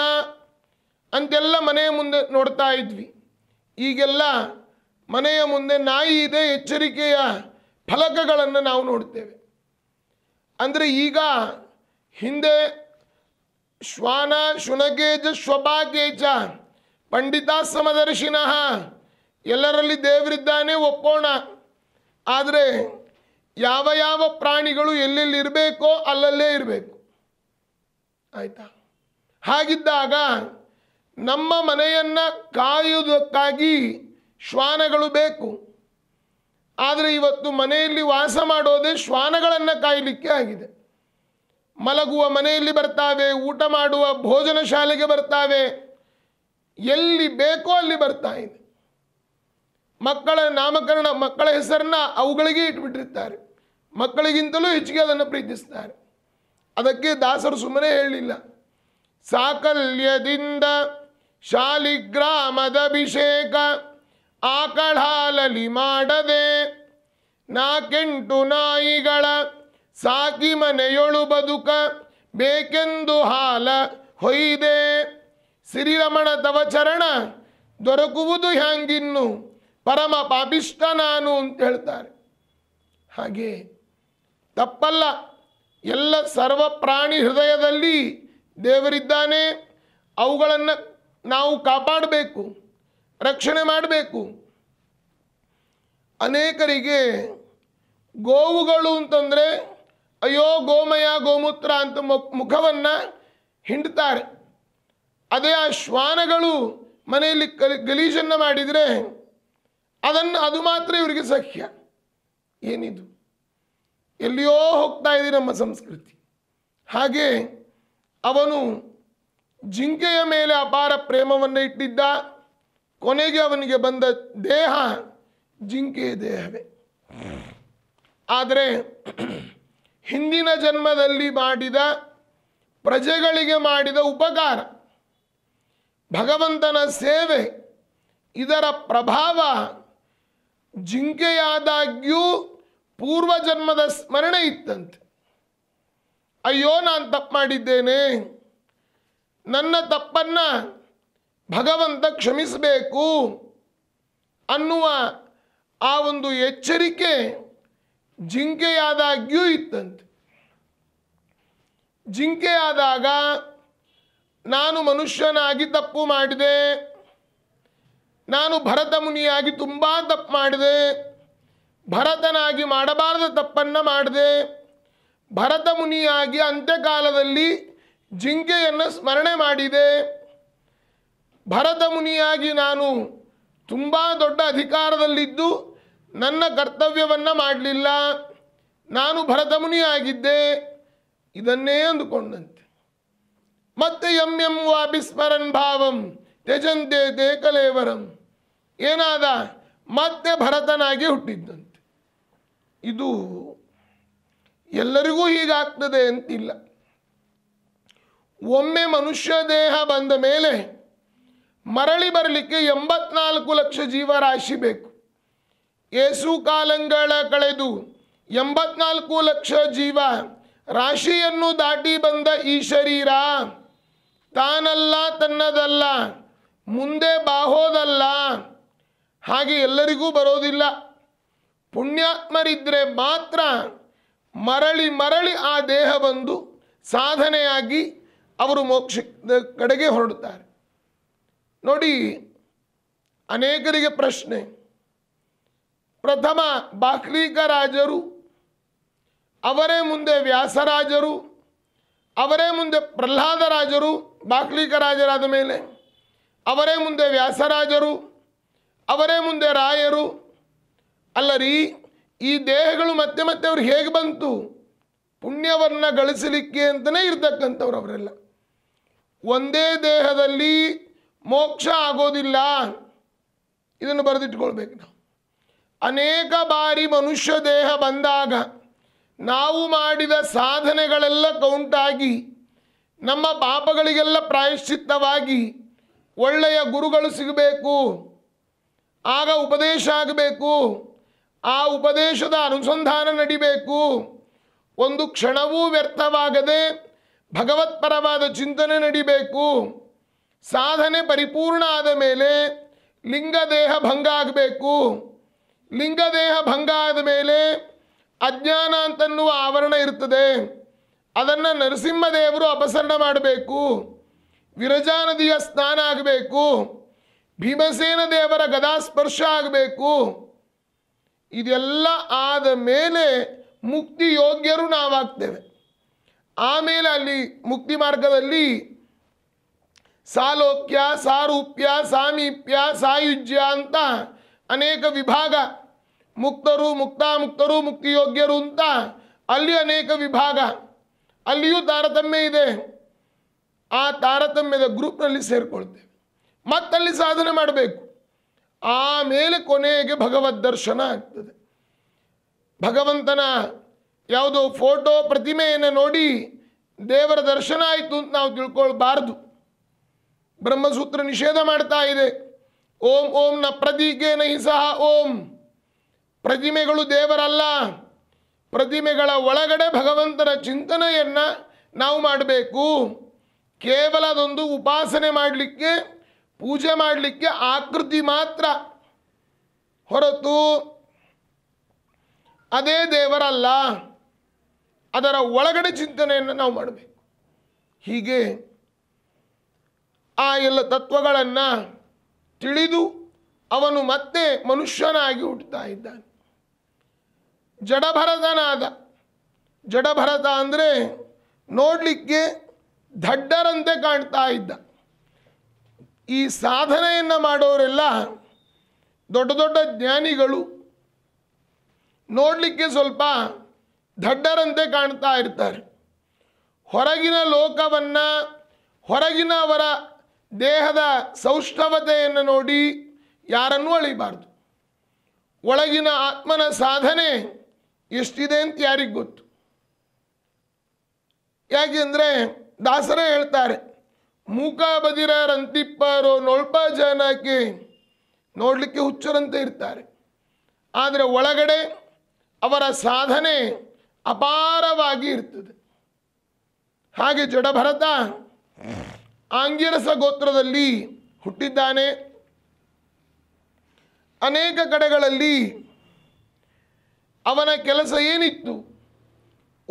ಅಂತೆಲ್ಲ ಮನೆಯ ಮುಂದೆ ನೋಡ್ತಾ ಇದ್ವಿ ಈಗೆಲ್ಲ ಮನೆಯ ಮುಂದೆ ನಾಯಿ ಇದೆ ಎಚ್ಚರಿಕೆಯ ಫಲಕಗಳನ್ನು ನಾವು ನೋಡ್ತೇವೆ ಅಂದರೆ ಈಗ ಹಿಂದೆ ಶ್ವಾನ ಶುನಗೇಜ ಶ್ವಭಾಗೇಜ ಪಂಡಿತಾಶ್ರಮದರ್ಶಿನಃ ಎಲ್ಲರಲ್ಲಿ ದೇವರಿದ್ದಾನೆ ಒಪ್ಪೋಣ ಆದರೆ ಯಾವ ಯಾವ ಪ್ರಾಣಿಗಳು ಎಲ್ಲೆಲ್ಲಿ ಇರಬೇಕೋ ಅಲ್ಲಲ್ಲೇ ಇರಬೇಕು ಆಯಿತಾ ಹಾಗಿದ್ದಾಗ ನಮ್ಮ ಮನೆಯನ್ನು ಕಾಯುವುದಕ್ಕಾಗಿ ಶ್ವಾನಗಳು ಬೇಕು ಆದರೆ ಇವತ್ತು ಮನೆಯಲ್ಲಿ ವಾಸ ಮಾಡೋದೇ ಶ್ವಾನಗಳನ್ನು ಕಾಯಲಿಕ್ಕೆ ಆಗಿದೆ ಮಲಗುವ ಮನೆಯಲ್ಲಿ ಬರ್ತಾವೆ ಊಟ ಮಾಡುವ ಭೋಜನ ಶಾಲೆಗೆ ಬರ್ತಾವೆ ಎಲ್ಲಿ ಬೇಕೋ ಅಲ್ಲಿ ಬರ್ತಾ ಇದೆ ಮಕ್ಕಳ ನಾಮಕರಣ ಮಕ್ಕಳ ಹೆಸರನ್ನ ಅವುಗಳಿಗೆ ಇಟ್ಬಿಟ್ಟಿರ್ತಾರೆ ಮಕ್ಕಳಿಗಿಂತಲೂ ಹೆಚ್ಚಿಗೆ ಅದನ್ನು ಪ್ರೀತಿಸ್ತಾರೆ ಅದಕ್ಕೆ ದಾಸರು ಸುಮ್ಮನೆ ಹೇಳಲಿಲ್ಲ ಸಾಕಲ್ಯದಿಂದ ಶಾಲಿಗ್ರಾಮದ ಅಭಿಷೇಕ ಆಕಳಾಲಲಿ ಮಾಡದೆ ನಾಕೆಂಟು ನಾಯಿಗಳ ಸಾಕಿ ಮನೆಯೊಳು ಬದುಕ ಬೇಕೆಂದು ಹಾಲ ಹೊಯ್ದೆ ಸಿರಿರಮಣ ತವ ಚರಣ ದೊರಕುವುದು ಹ್ಯಾಂಗಿನ್ನು ಪರಮ ಪಾಪಿಷ್ಟ ನಾನು ಅಂತ ಹೇಳ್ತಾರೆ ಹಾಗೆ ತಪ್ಪಲ್ಲ ಎಲ್ಲ ಸರ್ವ ಪ್ರಾಣಿ ಹೃದಯದಲ್ಲಿ ದೇವರಿದ್ದಾನೆ ಅವುಗಳನ್ನು ನಾವು ಕಾಪಾಡಬೇಕು ರಕ್ಷಣೆ ಮಾಡಬೇಕು ಅನೇಕರಿಗೆ ಗೋವುಗಳು ಅಂತಂದರೆ ಅಯ್ಯೋ ಗೋಮಯ ಗೋಮೂತ್ರ ಅಂತ ಮುಖವನ್ನು ಹಿಂಡ್ತಾರೆ ಅದೇ ಆ ಶ್ವಾನಗಳು ಮನೆಯಲ್ಲಿ ಗಲೀಜನ್ನು ಮಾಡಿದರೆ ಅದನ್ನು ಅದು ಮಾತ್ರ ಇವರಿಗೆ ಸಖ್ಯ ಏನಿದು ಎಲ್ಲಿಯೋ ಹೋಗ್ತಾ ಇದೆ ನಮ್ಮ ಸಂಸ್ಕೃತಿ ಹಾಗೆ ಅವನು ಜಿಂಕೆಯ ಮೇಲೆ ಅಪಾರ ಪ್ರೇಮವನ್ನು ಇಟ್ಟಿದ್ದ ಕೊನೆಗೆ ಅವನಿಗೆ ಬಂದ ದೇಹ ಜಿಂಕೆಯ ದೇಹವೇ ಆದರೆ ಹಿಂದಿನ ಜನ್ಮದಲ್ಲಿ ಮಾಡಿದ ಪ್ರಜೆಗಳಿಗೆ ಮಾಡಿದ ಉಪಕಾರ ಭಗವಂತನ ಸೇವೆ ಇದರ ಪ್ರಭಾವ ಜಿಂಕೆಯಾದಾಗ್ಯೂ ಪೂರ್ವಜನ್ಮದ ಸ್ಮರಣೆ ಇತ್ತಂತೆ ಅಯ್ಯೋ ನಾನು ತಪ್ಪು ಮಾಡಿದ್ದೇನೆ ನನ್ನ ತಪ್ಪನ್ನು ಭಗವಂತ ಕ್ಷಮಿಸಬೇಕು ಅನ್ನುವ ಆ ಒಂದು ಎಚ್ಚರಿಕೆ ಜಿಂಕೆಯಾದಾಗ್ಯೂ ಇತ್ತಂತೆ ಜಿಂಕೆಯಾದಾಗ ನಾನು ಮನುಷ್ಯನಾಗಿ ತಪ್ಪು ಮಾಡಿದೆ ನಾನು ಭರತ ಮುನಿಯಾಗಿ ತುಂಬ ತಪ್ಪು ಮಾಡಿದೆ ಭರತನಾಗಿ ಮಾಡಬಾರದ ತಪ್ಪನ್ನು ಮಾಡಿದೆ ಭರತ ಮುನಿಯಾಗಿ ಅಂತ್ಯಕಾಲದಲ್ಲಿ ಜಿಂಕೆಯನ್ನು ಸ್ಮರಣೆ ಮಾಡಿದೆ ಭರತ ಮುನಿಯಾಗಿ ನಾನು ತುಂಬ ದೊಡ್ಡ ಅಧಿಕಾರದಲ್ಲಿದ್ದು ನನ್ನ ಕರ್ತವ್ಯವನ್ನು ಮಾಡಲಿಲ್ಲ ನಾನು ಭರತಮುನಿಯಾಗಿದ್ದೆ ಇದನ್ನೇ ಅಂದುಕೊಂಡಂತೆ ಮತ್ತೆ ಎಂ ಎಂ ವಾ ಭಾವಂ ತ್ಯಜಂತೆ ತೇ ಕಲೇವರಂ ಏನಾದ ಮತ್ತೆ ಭರತನಾಗಿ ಹುಟ್ಟಿದ್ದಂತೆ ಇದು ಎಲ್ಲರಿಗೂ ಹೀಗಾಗ್ತದೆ ಅಂತಿಲ್ಲ ಒಮ್ಮೆ ಮನುಷ್ಯ ದೇಹ ಬಂದ ಮೇಲೆ ಮರಳಿ ಬರಲಿಕ್ಕೆ ಎಂಬತ್ನಾಲ್ಕು ಲಕ್ಷ ಜೀವರಾಶಿ ಬೇಕು ಏಸು ಕಾಲಂಗಳ ಕಳೆದು ಎಂಬತ್ನಾಲ್ಕು ಲಕ್ಷ ಜೀವ ರಾಶಿಯನ್ನು ದಾಟಿ ಬಂದ ಈ ಶರೀರ ತಾನಲ್ಲ ತನ್ನದಲ್ಲ ಮುಂದೆ ಬಾಹೋದಲ್ಲ ಹಾಗೆ ಎಲ್ಲರಿಗೂ ಬರೋದಿಲ್ಲ ಪುಣ್ಯಾತ್ಮರಿದ್ದರೆ ಮಾತ್ರ ಮರಳಿ ಮರಳಿ ಆ ದೇಹ ಬಂದು ಸಾಧನೆಯಾಗಿ ಅವರು ಮೋಕ್ಷ ಕಡೆಗೆ ಹೊರಡುತ್ತಾರೆ ನೋಡಿ ಅನೇಕರಿಗೆ ಪ್ರಶ್ನೆ ಪ್ರಥಮ ಬಾಕ್ಲೀಕ ರಾಜರು ಅವರೇ ಮುಂದೆ ವ್ಯಾಸರಾಜರು ಅವರೇ ಮುಂದೆ ಪ್ರಹ್ಲಾದ ರಾಜರು ಬಾಕ್ಲೀಕ ರಾಜರಾದ ಮೇಲೆ ಅವರೇ ಮುಂದೆ ವ್ಯಾಸರಾಜರು ಅವರೇ ಮುಂದೆ ರಾಯರು ಅಲ್ಲರಿ ಈ ದೇಹಗಳು ಮತ್ತೆ ಮತ್ತೆ ಅವ್ರಿಗೆ ಹೇಗೆ ಬಂತು ಪುಣ್ಯವನ್ನು ಗಳಿಸಲಿಕ್ಕೆ ಅಂತಲೇ ಇರ್ತಕ್ಕಂಥವ್ರು ಅವರೆಲ್ಲ ಒಂದೇ ದೇಹದಲ್ಲಿ ಮೋಕ್ಷ ಆಗೋದಿಲ್ಲ ಇದನ್ನು ಬರೆದಿಟ್ಕೊಳ್ಬೇಕು ನಾವು ಅನೇಕ ಬಾರಿ ಮನುಷ್ಯ ದೇಹ ಬಂದಾಗ ನಾವು ಮಾಡಿದ ಸಾಧನೆಗಳೆಲ್ಲ ಕೌಂಟಾಗಿ ನಮ್ಮ ಪಾಪಗಳಿಗೆಲ್ಲ ಪ್ರಾಯಶ್ಚಿತ್ತವಾಗಿ ಒಳ್ಳೆಯ ಗುರುಗಳು ಸಿಗಬೇಕು ಆಗ ಉಪದೇಶ ಆಗಬೇಕು ಆ ಉಪದೇಶದ ಅನುಸಂಧಾನ ನಡಿಬೇಕು ಒಂದು ಕ್ಷಣವೂ ವ್ಯರ್ಥವಾಗದೆ ಭಗವತ್ಪರವಾದ ಚಿಂತನೆ ನಡಿಬೇಕು ಸಾಧನೆ ಪರಿಪೂರ್ಣ ಆದ ಮೇಲೆ ದೇಹ ಭಂಗ ಆಗಬೇಕು ಲಿಂಗದೇಹ ಭಂಗ ಆದ ಮೇಲೆ ಅಜ್ಞಾನ ಅಂತನ್ನುವ ಆವರಣ ಇರ್ತದೆ ಅದನ್ನು ನರಸಿಂಹದೇವರು ಅಪಸರಣ ಮಾಡಬೇಕು ವಿರಜಾ ನದಿಯ ಸ್ನಾನ ಆಗಬೇಕು ಭೀಮಸೇನ ದೇವರ ಗದಾಸ್ಪರ್ಶ ಆಗಬೇಕು ಇದೆಲ್ಲ ಆದ ಮೇಲೆ ಮುಕ್ತಿ ಯೋಗ್ಯರು ನಾವಾಗ್ತೇವೆ ಆಮೇಲೆ ಅಲ್ಲಿ ಮುಕ್ತಿ ಮಾರ್ಗದಲ್ಲಿ ಸಾಲೋಕ್ಯ ಸಾರೂಪ್ಯ ಸಾಮೀಪ್ಯ ಸಾಯುಜ್ಯ ಅಂತ ಅನೇಕ ವಿಭಾಗ ಮುಕ್ತರು ಮುಕ್ತಾಮುಕ್ತರು ಮುಕ್ತಿಯೋಗ್ಯರು ಅಂತ ಅಲ್ಲಿ ಅನೇಕ ವಿಭಾಗ ಅಲ್ಲಿಯೂ ತಾರತಮ್ಯ ಇದೆ ಆ ತಾರತಮ್ಯದ ಗ್ರೂಪ್ನಲ್ಲಿ ಸೇರಿಕೊಳ್ತೇವೆ ಮತ್ತಲ್ಲಿ ಸಾಧನೆ ಮಾಡಬೇಕು ಆಮೇಲೆ ಕೊನೆಗೆ ಭಗವದ್ ದರ್ಶನ ಆಗ್ತದೆ ಭಗವಂತನ ಯಾವುದೋ ಫೋಟೋ ಪ್ರತಿಮೆಯನ್ನು ನೋಡಿ ದೇವರ ದರ್ಶನ ಆಯಿತು ಅಂತ ನಾವು ತಿಳ್ಕೊಳ್ಬಾರ್ದು ಬ್ರಹ್ಮಸೂತ್ರ ನಿಷೇಧ ಮಾಡ್ತಾ ಇದೆ ಓಂ ಓಂ ಓಂನ ಪ್ರತಿಗೆ ಸಹ ಓಂ ಪ್ರತಿಮೆಗಳು ದೇವರಲ್ಲ ಪ್ರತಿಮೆಗಳ ಒಳಗಡೆ ಭಗವಂತನ ಚಿಂತನೆಯನ್ನು ನಾವು ಮಾಡಬೇಕು ಕೇವಲ ಅದೊಂದು ಉಪಾಸನೆ ಮಾಡಲಿಕ್ಕೆ ಪೂಜೆ ಮಾಡಲಿಕ್ಕೆ ಆಕೃತಿ ಮಾತ್ರ ಹೊರತು ಅದೇ ದೇವರಲ್ಲ ಅದರ ಒಳಗಡೆ ಚಿಂತನೆಯನ್ನು ನಾವು ಮಾಡಬೇಕು ಹೀಗೆ ಆ ಎಲ್ಲ ತತ್ವಗಳನ್ನು ತಿಳಿದು ಅವನು ಮತ್ತೆ ಮನುಷ್ಯನಾಗಿ ಹುಟ್ಟುತ್ತಾ ಇದ್ದಾನೆ ಜಡಭರತನಾದ ಜಡಭರತ ಅಂದರೆ ನೋಡಲಿಕ್ಕೆ ದಡ್ಡರಂತೆ ಕಾಣ್ತಾ ಇದ್ದ ಈ ಸಾಧನೆಯನ್ನು ಮಾಡೋರೆಲ್ಲ ದೊಡ್ಡ ದೊಡ್ಡ ಜ್ಞಾನಿಗಳು ನೋಡಲಿಕ್ಕೆ ಸ್ವಲ್ಪ ದಡ್ಡರಂತೆ ಕಾಣ್ತಾ ಇರ್ತಾರೆ ಹೊರಗಿನ ಲೋಕವನ್ನು ಹೊರಗಿನವರ ದೇಹದ ಸೌಷ್ಠವತೆಯನ್ನು ನೋಡಿ ಯಾರನ್ನೂ ಅಳಿಬಾರ್ದು ಒಳಗಿನ ಆತ್ಮನ ಸಾಧನೆ ಎಷ್ಟಿದೆ ಅಂತ ಯಾರಿಗೆ ಗೊತ್ತು ಯಾಕೆಂದರೆ ದಾಸರೇ ಹೇಳ್ತಾರೆ ಮೂಕ ಬದಿರರಂತಿಪ್ಪರು ನೋಳ್ಪ ಜನಕ್ಕೆ ನೋಡಲಿಕ್ಕೆ ಹುಚ್ಚರಂತೆ ಇರ್ತಾರೆ ಆದರೆ ಒಳಗಡೆ ಅವರ ಸಾಧನೆ ಅಪಾರವಾಗಿ ಇರ್ತದೆ ಹಾಗೆ ಜಡಭರತ ಆಂಗಿರಸ ಗೋತ್ರದಲ್ಲಿ ಹುಟ್ಟಿದ್ದಾನೆ ಅನೇಕ ಕಡೆಗಳಲ್ಲಿ ಅವನ ಕೆಲಸ ಏನಿತ್ತು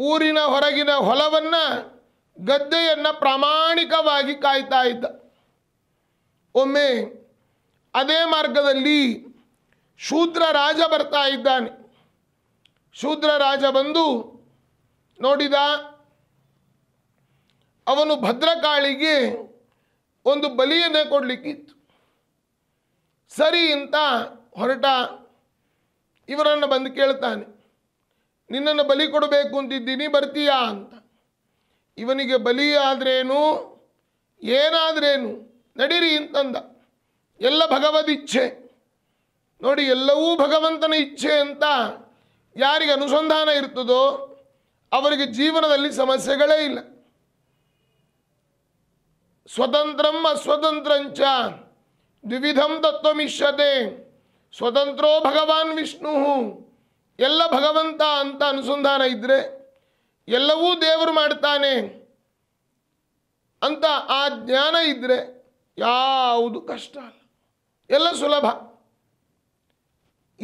ಊರಿನ ಹೊರಗಿನ ಹೊಲವನ್ನು ಗದ್ದೆಯನ್ನು ಪ್ರಾಮಾಣಿಕವಾಗಿ ಕಾಯ್ತಾ ಇದ್ದ ಒಮ್ಮೆ ಅದೇ ಮಾರ್ಗದಲ್ಲಿ ಶೂದ್ರ ರಾಜ ಬರ್ತಾ ಇದ್ದಾನೆ ಶೂದ್ರ ರಾಜ ಬಂದು ನೋಡಿದ ಅವನು ಭದ್ರಕಾಳಿಗೆ ಒಂದು ಬಲಿಯನ್ನು ಕೊಡಲಿಕ್ಕಿತ್ತು ಸರಿ ಅಂತ ಹೊರಟ ಇವರನ್ನು ಬಂದು ಕೇಳ್ತಾನೆ ನಿನ್ನನ್ನು ಬಲಿ ಕೊಡಬೇಕು ಅಂತಿದ್ದೀನಿ ಬರ್ತೀಯಾ ಅಂತ ಇವನಿಗೆ ಬಲಿ ಆದ್ರೇನು ಏನಾದ್ರೇನು ನಡೀರಿ ಅಂತಂದ ಎಲ್ಲ ಇಚ್ಛೆ ನೋಡಿ ಎಲ್ಲವೂ ಭಗವಂತನ ಇಚ್ಛೆ ಅಂತ ಯಾರಿಗೆ ಅನುಸಂಧಾನ ಇರ್ತದೋ ಅವರಿಗೆ ಜೀವನದಲ್ಲಿ ಸಮಸ್ಯೆಗಳೇ ಇಲ್ಲ ಸ್ವತಂತ್ರಂ ಅಸ್ವತಂತ್ರಂಚ ದ್ವಿಧಂ ತತ್ವಮಿಷ್ಯತೆ ಸ್ವತಂತ್ರೋ ಭಗವಾನ್ ವಿಷ್ಣು ಎಲ್ಲ ಭಗವಂತ ಅಂತ ಅನುಸಂಧಾನ ಇದ್ದರೆ ಎಲ್ಲವೂ ದೇವರು ಮಾಡ್ತಾನೆ ಅಂತ ಆ ಜ್ಞಾನ ಇದ್ದರೆ ಯಾವುದು ಕಷ್ಟ ಅಲ್ಲ ಎಲ್ಲ ಸುಲಭ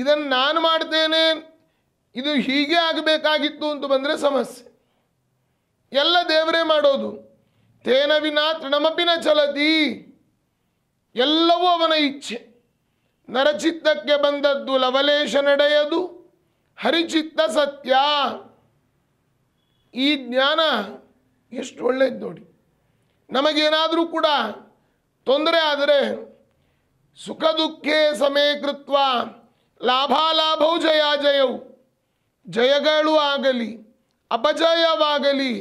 ಇದನ್ನು ನಾನು ಮಾಡ್ತೇನೆ ಇದು ಹೀಗೆ ಆಗಬೇಕಾಗಿತ್ತು ಅಂತ ಬಂದರೆ ಸಮಸ್ಯೆ ಎಲ್ಲ ದೇವರೇ ಮಾಡೋದು ತೇನ ವಿನಾ ತೃಣಮಪಿನ ಚಲತಿ ಎಲ್ಲವೂ ಅವನ ಇಚ್ಛೆ ನರಚಿತ್ತಕ್ಕೆ ಬಂದದ್ದು ಲವಲೇಶ ನಡೆಯದು ಹರಿಚಿತ್ತ ಸತ್ಯ ಈ ಜ್ಞಾನ ಎಷ್ಟು ಒಳ್ಳೆಯದು ನೋಡಿ ನಮಗೇನಾದರೂ ಕೂಡ ತೊಂದರೆ ಆದರೆ ಸುಖ ದುಃಖೇ ಸಮೇ ಕೃತ್ವ ಲಾಭಾಲಾಭವು ಜಯ ಜಯವು ಜಯಗಳು ಆಗಲಿ ಅಪಜಯವಾಗಲಿ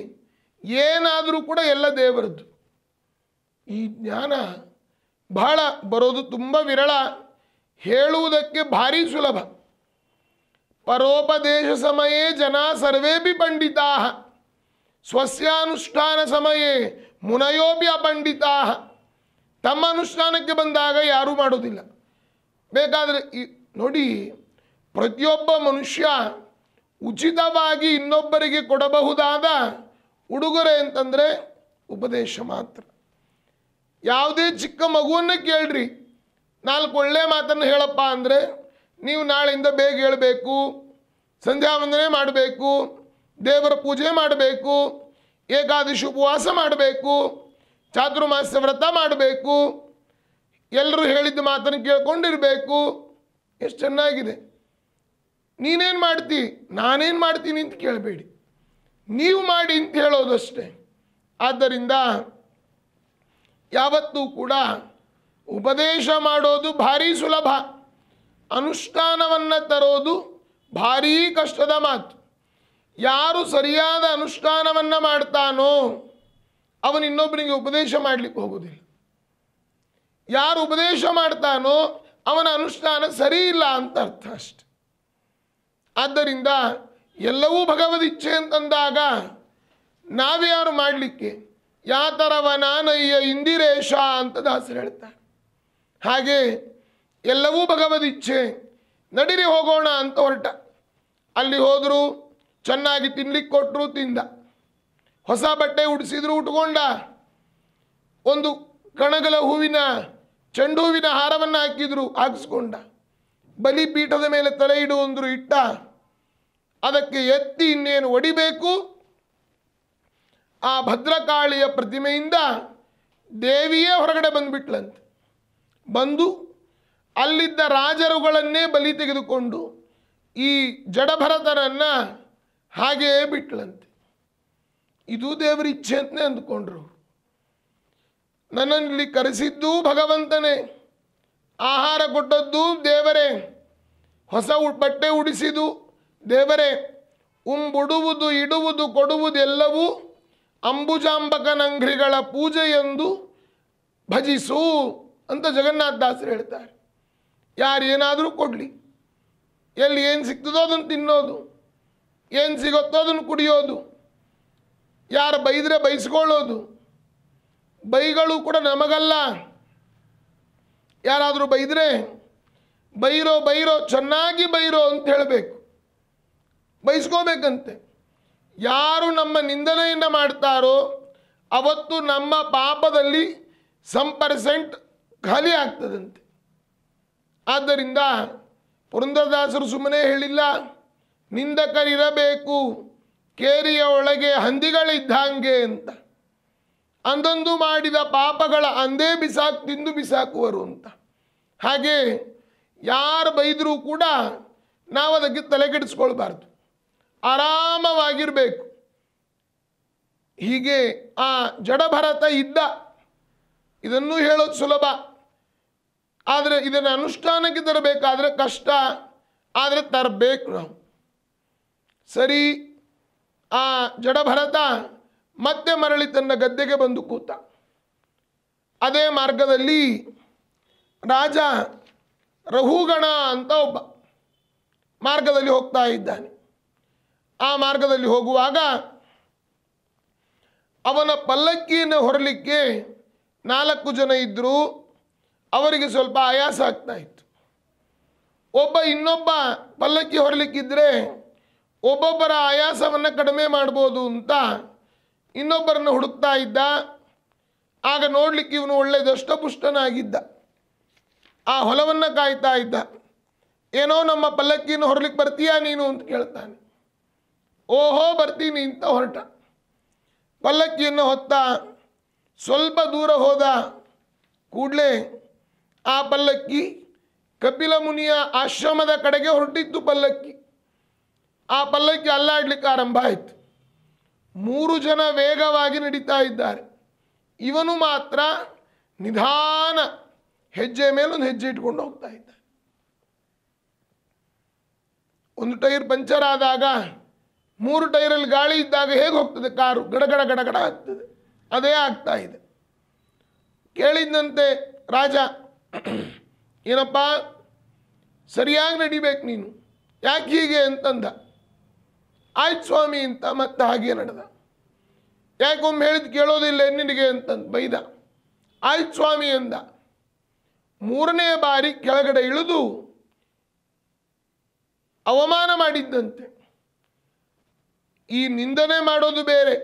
ಏನಾದರೂ ಕೂಡ ಎಲ್ಲ ದೇವರದ್ದು ಈ ಜ್ಞಾನ ಬಹಳ ಬರೋದು ತುಂಬ ವಿರಳ ಹೇಳುವುದಕ್ಕೆ ಭಾರಿ ಸುಲಭ ಪರೋಪದೇಶ ಸಮಯೇ ಜನ ಸರ್ವೇ ಬಿ ಪಂಡಿತಾ ಸ್ವಸ್ಯಾನುಷ್ಠಾನ ಸಮಯ ಮುನಯೋಪಿ ಅಪಂಡಿತಾ ತಮ್ಮ ಅನುಷ್ಠಾನಕ್ಕೆ ಬಂದಾಗ ಯಾರೂ ಮಾಡೋದಿಲ್ಲ ಬೇಕಾದರೆ ಈ ನೋಡಿ ಪ್ರತಿಯೊಬ್ಬ ಮನುಷ್ಯ ಉಚಿತವಾಗಿ ಇನ್ನೊಬ್ಬರಿಗೆ ಕೊಡಬಹುದಾದ ಉಡುಗೊರೆ ಅಂತಂದರೆ ಉಪದೇಶ ಮಾತ್ರ ಯಾವುದೇ ಚಿಕ್ಕ ಮಗುವನ್ನು ಕೇಳ್ರಿ ನಾಲ್ಕು ಒಳ್ಳೆ ಮಾತನ್ನು ಹೇಳಪ್ಪ ಅಂದರೆ ನೀವು ನಾಳೆಯಿಂದ ಬೇಗ ಹೇಳಬೇಕು ಸಂಧ್ಯಾ ವಂದನೆ ಮಾಡಬೇಕು ದೇವರ ಪೂಜೆ ಮಾಡಬೇಕು ಏಕಾದಶಿ ಉಪವಾಸ ಮಾಡಬೇಕು ಚಾತುರ್ಮಾಸ ವ್ರತ ಮಾಡಬೇಕು ಎಲ್ಲರೂ ಹೇಳಿದ್ದ ಮಾತನ್ನು ಕೇಳ್ಕೊಂಡಿರಬೇಕು ಎಷ್ಟು ಚೆನ್ನಾಗಿದೆ ನೀನೇನು ಮಾಡ್ತಿ ನಾನೇನು ಮಾಡ್ತೀನಿ ಅಂತ ಕೇಳಬೇಡಿ ನೀವು ಮಾಡಿ ಅಂತ ಹೇಳೋದಷ್ಟೆ ಆದ್ದರಿಂದ ಯಾವತ್ತೂ ಕೂಡ ಉಪದೇಶ ಮಾಡೋದು ಭಾರೀ ಸುಲಭ ಅನುಷ್ಠಾನವನ್ನು ತರೋದು ಭಾರೀ ಕಷ್ಟದ ಮಾತು ಯಾರು ಸರಿಯಾದ ಅನುಷ್ಠಾನವನ್ನು ಮಾಡ್ತಾನೋ ಅವನು ಇನ್ನೊಬ್ಬನಿಗೆ ಉಪದೇಶ ಮಾಡಲಿಕ್ಕೆ ಹೋಗೋದಿಲ್ಲ ಯಾರು ಉಪದೇಶ ಮಾಡ್ತಾನೋ ಅವನ ಅನುಷ್ಠಾನ ಸರಿ ಇಲ್ಲ ಅಂತ ಅರ್ಥ ಅಷ್ಟೆ ಆದ್ದರಿಂದ ಎಲ್ಲವೂ ಭಗವದ್ ಇಚ್ಛೆ ಅಂತಂದಾಗ ನಾವ್ಯಾರು ಮಾಡಲಿಕ್ಕೆ ಯಾತರವ ನಾನಯ್ಯ ಇಂದಿರೇಶ ಅಂತ ದಾಸರು ಹೇಳ್ತಾರೆ ಹಾಗೆ ಎಲ್ಲವೂ ಭಗವದ್ ಇಚ್ಛೆ ನಡಿರಿ ಹೋಗೋಣ ಅಂತ ಹೊರಟ ಅಲ್ಲಿ ಹೋದರೂ ಚೆನ್ನಾಗಿ ತಿನ್ಲಿಕ್ಕೆ ಕೊಟ್ಟರು ತಿಂದ ಹೊಸ ಬಟ್ಟೆ ಉಡಿಸಿದ್ರು ಉಟ್ಕೊಂಡ ಒಂದು ಕಣಗಲ ಹೂವಿನ ಚೆಂಡು ಹೂವಿನ ಹಾರವನ್ನು ಹಾಕಿದ್ರು ಹಾಕಿಸ್ಕೊಂಡ ಪೀಠದ ಮೇಲೆ ತಲೆ ಇಡು ಇಟ್ಟ ಅದಕ್ಕೆ ಎತ್ತಿ ಇನ್ನೇನು ಒಡಿಬೇಕು ಆ ಭದ್ರಕಾಳಿಯ ಪ್ರತಿಮೆಯಿಂದ ದೇವಿಯೇ ಹೊರಗಡೆ ಬಂದುಬಿಟ್ಲಂತೆ ಬಂದು ಅಲ್ಲಿದ್ದ ರಾಜರುಗಳನ್ನೇ ಬಲಿ ತೆಗೆದುಕೊಂಡು ಈ ಜಡಭರತರನ್ನು ಹಾಗೆಯೇ ಬಿಟ್ಲಂತೆ ಇದು ದೇವರ ಇಚ್ಛೆ ಅಂತಲೇ ಅಂದ್ಕೊಂಡ್ರು ನನ್ನಲ್ಲಿ ಕರೆಸಿದ್ದೂ ಭಗವಂತನೇ ಆಹಾರ ಕೊಟ್ಟದ್ದು ದೇವರೇ ಹೊಸ ಬಟ್ಟೆ ಉಡಿಸಿದು ದೇವರೇ ಉಂಬುಡುವುದು ಇಡುವುದು ಕೊಡುವುದೆಲ್ಲವೂ ಪೂಜೆ ಎಂದು ಭಜಿಸು ಅಂತ ಜಗನ್ನಾಥದಾಸರು ಹೇಳ್ತಾರೆ ಯಾರು ಏನಾದರೂ ಕೊಡಲಿ ಎಲ್ಲಿ ಏನು ಸಿಗ್ತದೋ ಅದನ್ನು ತಿನ್ನೋದು ಏನು ಸಿಗುತ್ತೋ ಅದನ್ನು ಕುಡಿಯೋದು ಯಾರು ಬೈದರೆ ಬೈಸ್ಕೊಳ್ಳೋದು ಬೈಗಳು ಕೂಡ ನಮಗಲ್ಲ ಯಾರಾದರೂ ಬೈದರೆ ಬೈರೋ ಬೈರೋ ಚೆನ್ನಾಗಿ ಬೈರೋ ಅಂತ ಹೇಳಬೇಕು ಬಯಸ್ಕೋಬೇಕಂತೆ ಯಾರು ನಮ್ಮ ನಿಂದನೆಯನ್ನು ಮಾಡ್ತಾರೋ ಅವತ್ತು ನಮ್ಮ ಪಾಪದಲ್ಲಿ ಸಮ್ ಪರ್ಸೆಂಟ್ ಖಾಲಿ ಆಗ್ತದಂತೆ ಆದ್ದರಿಂದ ಪುರಂದರದಾಸರು ಸುಮ್ಮನೆ ಹೇಳಿಲ್ಲ ನಿಂದಕರಿರಬೇಕು ಕೇರಿಯ ಒಳಗೆ ಹಂದಿಗಳಿದ್ದಂಗೆ ಅಂತ ಅಂದೊಂದು ಮಾಡಿದ ಪಾಪಗಳ ಅಂದೇ ಬಿಸಾಕ್ ತಿಂದು ಬಿಸಾಕುವರು ಅಂತ ಹಾಗೆ ಯಾರು ಬೈದರೂ ಕೂಡ ನಾವು ಅದಕ್ಕೆ ತಲೆಗೆಡಿಸ್ಕೊಳ್ಬಾರ್ದು ಆರಾಮವಾಗಿರಬೇಕು ಹೀಗೆ ಆ ಜಡಭರತ ಇದ್ದ ಇದನ್ನು ಹೇಳೋದು ಸುಲಭ ಆದರೆ ಇದನ್ನು ಅನುಷ್ಠಾನಕ್ಕೆ ತರಬೇಕಾದ್ರೆ ಕಷ್ಟ ಆದರೆ ತರಬೇಕು ನಾವು ಸರಿ ಆ ಜಡಭರತ ಮತ್ತೆ ಮರಳಿ ತನ್ನ ಗದ್ದೆಗೆ ಬಂದು ಕೂತ ಅದೇ ಮಾರ್ಗದಲ್ಲಿ ರಾಜ ರಹುಗಣ ಅಂತ ಒಬ್ಬ ಮಾರ್ಗದಲ್ಲಿ ಹೋಗ್ತಾ ಇದ್ದಾನೆ ಆ ಮಾರ್ಗದಲ್ಲಿ ಹೋಗುವಾಗ ಅವನ ಪಲ್ಲಕ್ಕಿಯನ್ನು ಹೊರಲಿಕ್ಕೆ ನಾಲ್ಕು ಜನ ಇದ್ದರೂ ಅವರಿಗೆ ಸ್ವಲ್ಪ ಆಯಾಸ ಆಗ್ತಾ ಇತ್ತು ಒಬ್ಬ ಇನ್ನೊಬ್ಬ ಪಲ್ಲಕ್ಕಿ ಹೊರಲಿಕ್ಕಿದ್ರೆ ಒಬ್ಬೊಬ್ಬರ ಆಯಾಸವನ್ನು ಕಡಿಮೆ ಮಾಡ್ಬೋದು ಅಂತ ಇನ್ನೊಬ್ಬರನ್ನು ಹುಡುಕ್ತಾ ಇದ್ದ ಆಗ ನೋಡಲಿಕ್ಕೆ ಇವನು ಒಳ್ಳೆ ದಷ್ಟಪುಷ್ಟನಾಗಿದ್ದ ಆ ಹೊಲವನ್ನು ಕಾಯ್ತಾ ಇದ್ದ ಏನೋ ನಮ್ಮ ಪಲ್ಲಕ್ಕಿಯನ್ನು ಹೊರಲಿಕ್ಕೆ ಬರ್ತೀಯಾ ನೀನು ಅಂತ ಕೇಳ್ತಾನೆ ಓಹೋ ಬರ್ತೀನಿ ಅಂತ ಹೊರಟ ಪಲ್ಲಕ್ಕಿಯನ್ನು ಹೊತ್ತ ಸ್ವಲ್ಪ ದೂರ ಹೋದ ಕೂಡಲೇ ಆ ಪಲ್ಲಕ್ಕಿ ಕಪಿಲ ಮುನಿಯ ಆಶ್ರಮದ ಕಡೆಗೆ ಹೊರಟಿತ್ತು ಪಲ್ಲಕ್ಕಿ ಆ ಪಲ್ಲಕ್ಕಿ ಅಲ್ಲಾಡ್ಲಿಕ್ಕೆ ಆರಂಭ ಆಯಿತು ಮೂರು ಜನ ವೇಗವಾಗಿ ನಡೀತಾ ಇದ್ದಾರೆ ಇವನು ಮಾತ್ರ ನಿಧಾನ ಹೆಜ್ಜೆ ಮೇಲೊಂದು ಹೆಜ್ಜೆ ಇಟ್ಕೊಂಡು ಹೋಗ್ತಾ ಇದ್ದ ಒಂದು ಟೈರ್ ಪಂಚರ್ ಆದಾಗ ಮೂರು ಟೈರಲ್ಲಿ ಗಾಳಿ ಇದ್ದಾಗ ಹೇಗೆ ಹೋಗ್ತದೆ ಕಾರು ಗಡಗಡ ಗಡಗಡ ಆಗ್ತದೆ ಅದೇ ಆಗ್ತಾ ಇದೆ ಕೇಳಿದ್ದಂತೆ ರಾಜ ಏನಪ್ಪ ಸರಿಯಾಗಿ ನಡಿಬೇಕು ನೀನು ಯಾಕೆ ಹೀಗೆ ಅಂತಂದ ಆಯ್ತು ಸ್ವಾಮಿ ಅಂತ ಮತ್ತೆ ಹಾಗೆ ನಡೆದ ಯಾಕೊಮ್ಮೆ ಹೇಳಿದ ಕೇಳೋದಿಲ್ಲ ನಿನಗೆ ಅಂತಂದು ಬೈದ ಆಯ್ತು ಸ್ವಾಮಿ ಅಂದ ಮೂರನೇ ಬಾರಿ ಕೆಳಗಡೆ ಇಳಿದು ಅವಮಾನ ಮಾಡಿದ್ದಂತೆ ಈ ನಿಂದನೆ ಮಾಡೋದು ಬೇರೆ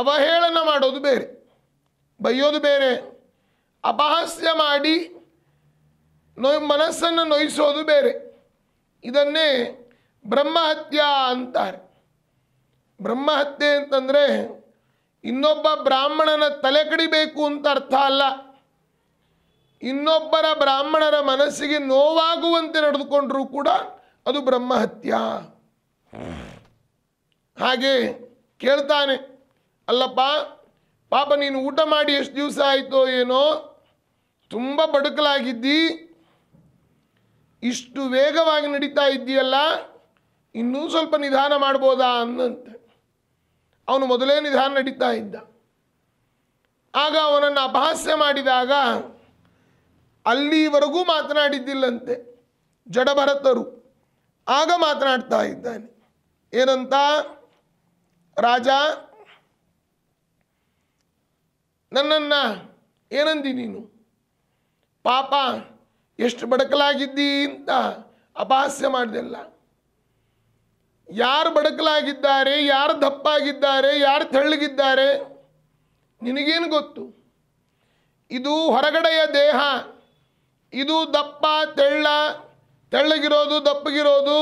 ಅವಹೇಳನ ಮಾಡೋದು ಬೇರೆ ಬೈಯೋದು ಬೇರೆ ಅಪಹಾಸ್ಯ ಮಾಡಿ ನೋಯ್ ಮನಸ್ಸನ್ನು ನೊಯಿಸೋದು ಬೇರೆ ಇದನ್ನೇ ಬ್ರಹ್ಮಹತ್ಯ ಅಂತಾರೆ ಬ್ರಹ್ಮಹತ್ಯೆ ಅಂತಂದರೆ ಇನ್ನೊಬ್ಬ ಬ್ರಾಹ್ಮಣನ ತಲೆ ಕಡಿಬೇಕು ಅಂತ ಅರ್ಥ ಅಲ್ಲ ಇನ್ನೊಬ್ಬರ ಬ್ರಾಹ್ಮಣರ ಮನಸ್ಸಿಗೆ ನೋವಾಗುವಂತೆ ನಡೆದುಕೊಂಡರೂ ಕೂಡ ಅದು ಬ್ರಹ್ಮಹತ್ಯ ಹಾಗೆ ಕೇಳ್ತಾನೆ ಅಲ್ಲಪ್ಪ ಪಾಪ ನೀನು ಊಟ ಮಾಡಿ ಎಷ್ಟು ದಿವಸ ಆಯಿತೋ ಏನೋ ತುಂಬ ಬಡುಕಲಾಗಿದ್ದಿ ಇಷ್ಟು ವೇಗವಾಗಿ ನಡೀತಾ ಇದ್ದೀಯಲ್ಲ ಇನ್ನೂ ಸ್ವಲ್ಪ ನಿಧಾನ ಮಾಡ್ಬೋದಾ ಅನ್ನಂತೆ ಅವನು ಮೊದಲೇ ನಿಧಾನ ನಡೀತಾ ಇದ್ದ ಆಗ ಅವನನ್ನು ಅಪಹಾಸ್ಯ ಮಾಡಿದಾಗ ಅಲ್ಲಿವರೆಗೂ ಮಾತನಾಡಿದ್ದಿಲ್ಲಂತೆ ಜಡಭರತರು ಆಗ ಮಾತನಾಡ್ತಾ ಇದ್ದಾನೆ ಏನಂತ ರಾಜ ನನ್ನನ್ನು ಏನಂದಿ ನೀನು ಪಾಪ ಎಷ್ಟು ಬಡಕಲಾಗಿದ್ದೀ ಅಂತ ಅಪಹಾಸ್ಯ ಮಾಡಿದೆಲ್ಲ ಯಾರು ಬಡಕಲಾಗಿದ್ದಾರೆ ಯಾರು ದಪ್ಪಾಗಿದ್ದಾರೆ ಯಾರು ತೆಳ್ಳಗಿದ್ದಾರೆ ನಿನಗೇನು ಗೊತ್ತು ಇದು ಹೊರಗಡೆಯ ದೇಹ ಇದು ದಪ್ಪ ತೆಳ್ಳ ತೆಳ್ಳಗಿರೋದು ದಪ್ಪಗಿರೋದು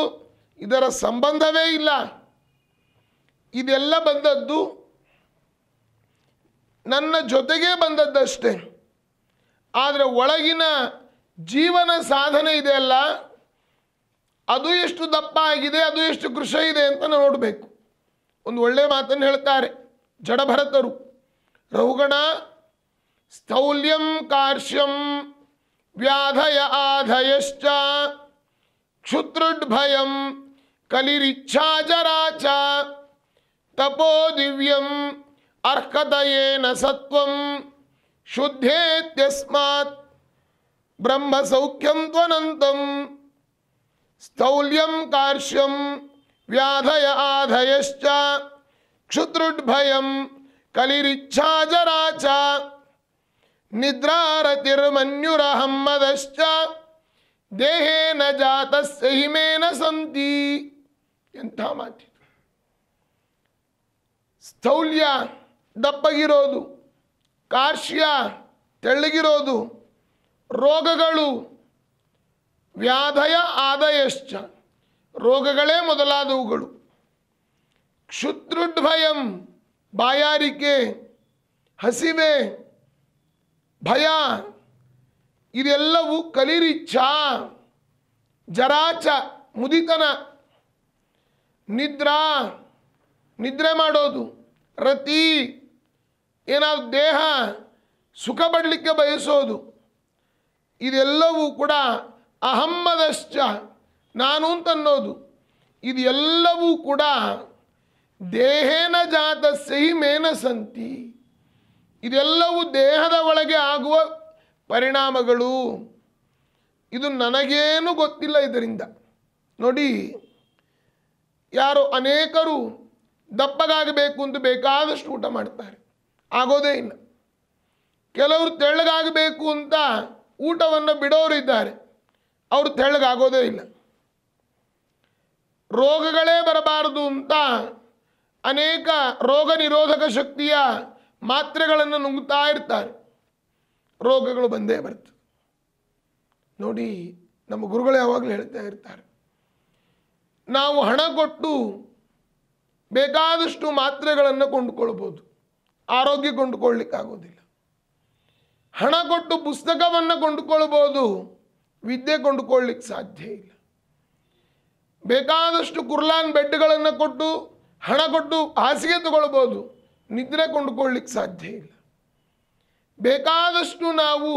ಇದರ ಸಂಬಂಧವೇ ಇಲ್ಲ ಇದೆಲ್ಲ ಬಂದದ್ದು ನನ್ನ ಜೊತೆಗೇ ಬಂದದ್ದಷ್ಟೇ ಆದರೆ ಒಳಗಿನ ಜೀವನ ಸಾಧನೆ ಇದೆಯಲ್ಲ ಅದು ಎಷ್ಟು ದಪ್ಪ ಆಗಿದೆ ಅದು ಎಷ್ಟು ಕೃಷ ಇದೆ ಅಂತ ನೋಡಬೇಕು ಒಂದು ಒಳ್ಳೆಯ ಮಾತನ್ನು ಹೇಳ್ತಾರೆ ಜಡಭರತರು ರಹುಗಣ ಸ್ಥೌಲ್ಯಂ ಕಾರ್ಶ್ಯಂ ವ್ಯಾಧಯ ಆಧಯಶ್ಚ ಕ್ಷುತ್ರುಡ್ಭಯಂ ಕಲಿರಿಚ್ಛಾಚರಾಚ तपो दिव्यम अर्कत सत्व शुद्धेत्यस्मात् ब्रह्म सौख्यम तनंत स्थौल्यम काश्यम व्याधय आधयश्च क्षुद्रुद्भयम कलिरिच्छा जरा च निद्रारतिर्मन्युरहं मदश्च देहेन जातस्य हिमेन सन्ति यन्थामाति ಸ್ಥೌಲ್ಯ ದಪ್ಪಗಿರೋದು ಕಾರ್ಶ್ಯ ತೆಳ್ಳಗಿರೋದು ರೋಗಗಳು ವ್ಯಾಧಯ ಆದಯಶ್ಚ ರೋಗಗಳೇ ಮೊದಲಾದವುಗಳು ಕ್ಷುದ್ರುಡ್ಭಯಂ ಬಾಯಾರಿಕೆ ಹಸಿವೆ ಭಯ ಇದೆಲ್ಲವೂ ಕಲಿರಿಚ್ಛ ಜರಾಚ ಮುದಿತನ ನಿದ್ರಾ ನಿದ್ರೆ ಮಾಡೋದು ರತಿ ಏನಾದರೂ ದೇಹ ಸುಖ ಪಡಲಿಕ್ಕೆ ಬಯಸೋದು ಇದೆಲ್ಲವೂ ಕೂಡ ಅಹಮ್ಮದಶ್ಚ ನಾನು ಅಂತನ್ನೋದು ಅನ್ನೋದು ಇದೆಲ್ಲವೂ ಕೂಡ ದೇಹೇನ ಜಾತ ಸಹಿ ಮೇನ ಸಂತಿ ಇದೆಲ್ಲವೂ ದೇಹದ ಒಳಗೆ ಆಗುವ ಪರಿಣಾಮಗಳು ಇದು ನನಗೇನು ಗೊತ್ತಿಲ್ಲ ಇದರಿಂದ ನೋಡಿ ಯಾರು ಅನೇಕರು ದಪ್ಪಗಾಗಬೇಕು ಅಂತ ಬೇಕಾದಷ್ಟು ಊಟ ಮಾಡ್ತಾರೆ ಆಗೋದೇ ಇಲ್ಲ ಕೆಲವರು ತೆಳ್ಳಗಾಗಬೇಕು ಅಂತ ಊಟವನ್ನು ಬಿಡೋರು ಇದ್ದಾರೆ ಅವರು ತೆಳ್ಳಗಾಗೋದೇ ಇಲ್ಲ ರೋಗಗಳೇ ಬರಬಾರದು ಅಂತ ಅನೇಕ ರೋಗ ನಿರೋಧಕ ಶಕ್ತಿಯ ಮಾತ್ರೆಗಳನ್ನು ನುಂಗ್ತಾ ಇರ್ತಾರೆ ರೋಗಗಳು ಬಂದೇ ಬರ್ತವೆ ನೋಡಿ ನಮ್ಮ ಗುರುಗಳು ಯಾವಾಗಲೂ ಹೇಳ್ತಾ ಇರ್ತಾರೆ ನಾವು ಹಣ ಕೊಟ್ಟು ಬೇಕಾದಷ್ಟು ಮಾತ್ರೆಗಳನ್ನು ಕೊಂಡುಕೊಳ್ಬೋದು ಆರೋಗ್ಯ ಕೊಂಡುಕೊಳ್ಳಿಕ್ಕಾಗೋದಿಲ್ಲ ಹಣ ಕೊಟ್ಟು ಪುಸ್ತಕವನ್ನು ಕೊಂಡುಕೊಳ್ಬೋದು ವಿದ್ಯೆ ಕೊಂಡುಕೊಳ್ಳಿಕ್ಕೆ ಸಾಧ್ಯ ಇಲ್ಲ ಬೇಕಾದಷ್ಟು ಕುರ್ಲಾನ್ ಬೆಡ್ಗಳನ್ನು ಕೊಟ್ಟು ಹಣ ಕೊಟ್ಟು ಹಾಸಿಗೆ ತಗೊಳ್ಬೋದು ನಿದ್ರೆ ಕೊಂಡುಕೊಳ್ಳಿಕ್ಕೆ ಸಾಧ್ಯ ಇಲ್ಲ ಬೇಕಾದಷ್ಟು ನಾವು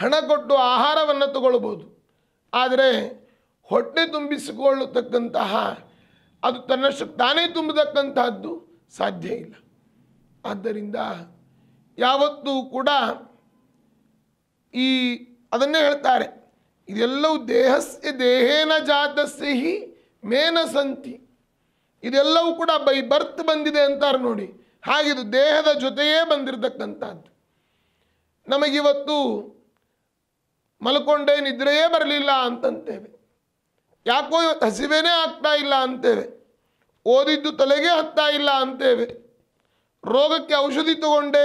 ಹಣ ಕೊಟ್ಟು ಆಹಾರವನ್ನು ತಗೊಳ್ಬೋದು ಆದರೆ ಹೊಟ್ಟೆ ತುಂಬಿಸಿಕೊಳ್ಳತಕ್ಕಂತಹ ಅದು ತನ್ನಷ್ಟಕ್ಕೆ ತಾನೇ ತುಂಬತಕ್ಕಂತಹದ್ದು ಸಾಧ್ಯ ಇಲ್ಲ ಆದ್ದರಿಂದ ಯಾವತ್ತೂ ಕೂಡ ಈ ಅದನ್ನೇ ಹೇಳ್ತಾರೆ ಇದೆಲ್ಲವೂ ದೇಹಸ್ಯ ದೇಹೇನ ಜಾತಸ್ಯ ಹಿ ಮೇನ ಸಂತಿ ಇದೆಲ್ಲವೂ ಕೂಡ ಬೈ ಬರ್ತ್ ಬಂದಿದೆ ಅಂತಾರೆ ನೋಡಿ ಹಾಗಿದು ದೇಹದ ಜೊತೆಯೇ ಬಂದಿರತಕ್ಕಂಥದ್ದು ನಮಗಿವತ್ತು ಮಲ್ಕೊಂಡೇ ನಿದ್ರೆಯೇ ಬರಲಿಲ್ಲ ಅಂತಂತೇವೆ ಯಾಕೋ ಇವತ್ತು ಹಸಿವೇನೇ ಆಗ್ತಾ ಇಲ್ಲ ಅಂತೇವೆ ಓದಿದ್ದು ತಲೆಗೆ ಹತ್ತಾ ಇಲ್ಲ ಅಂತೇವೆ ರೋಗಕ್ಕೆ ಔಷಧಿ ತಗೊಂಡೆ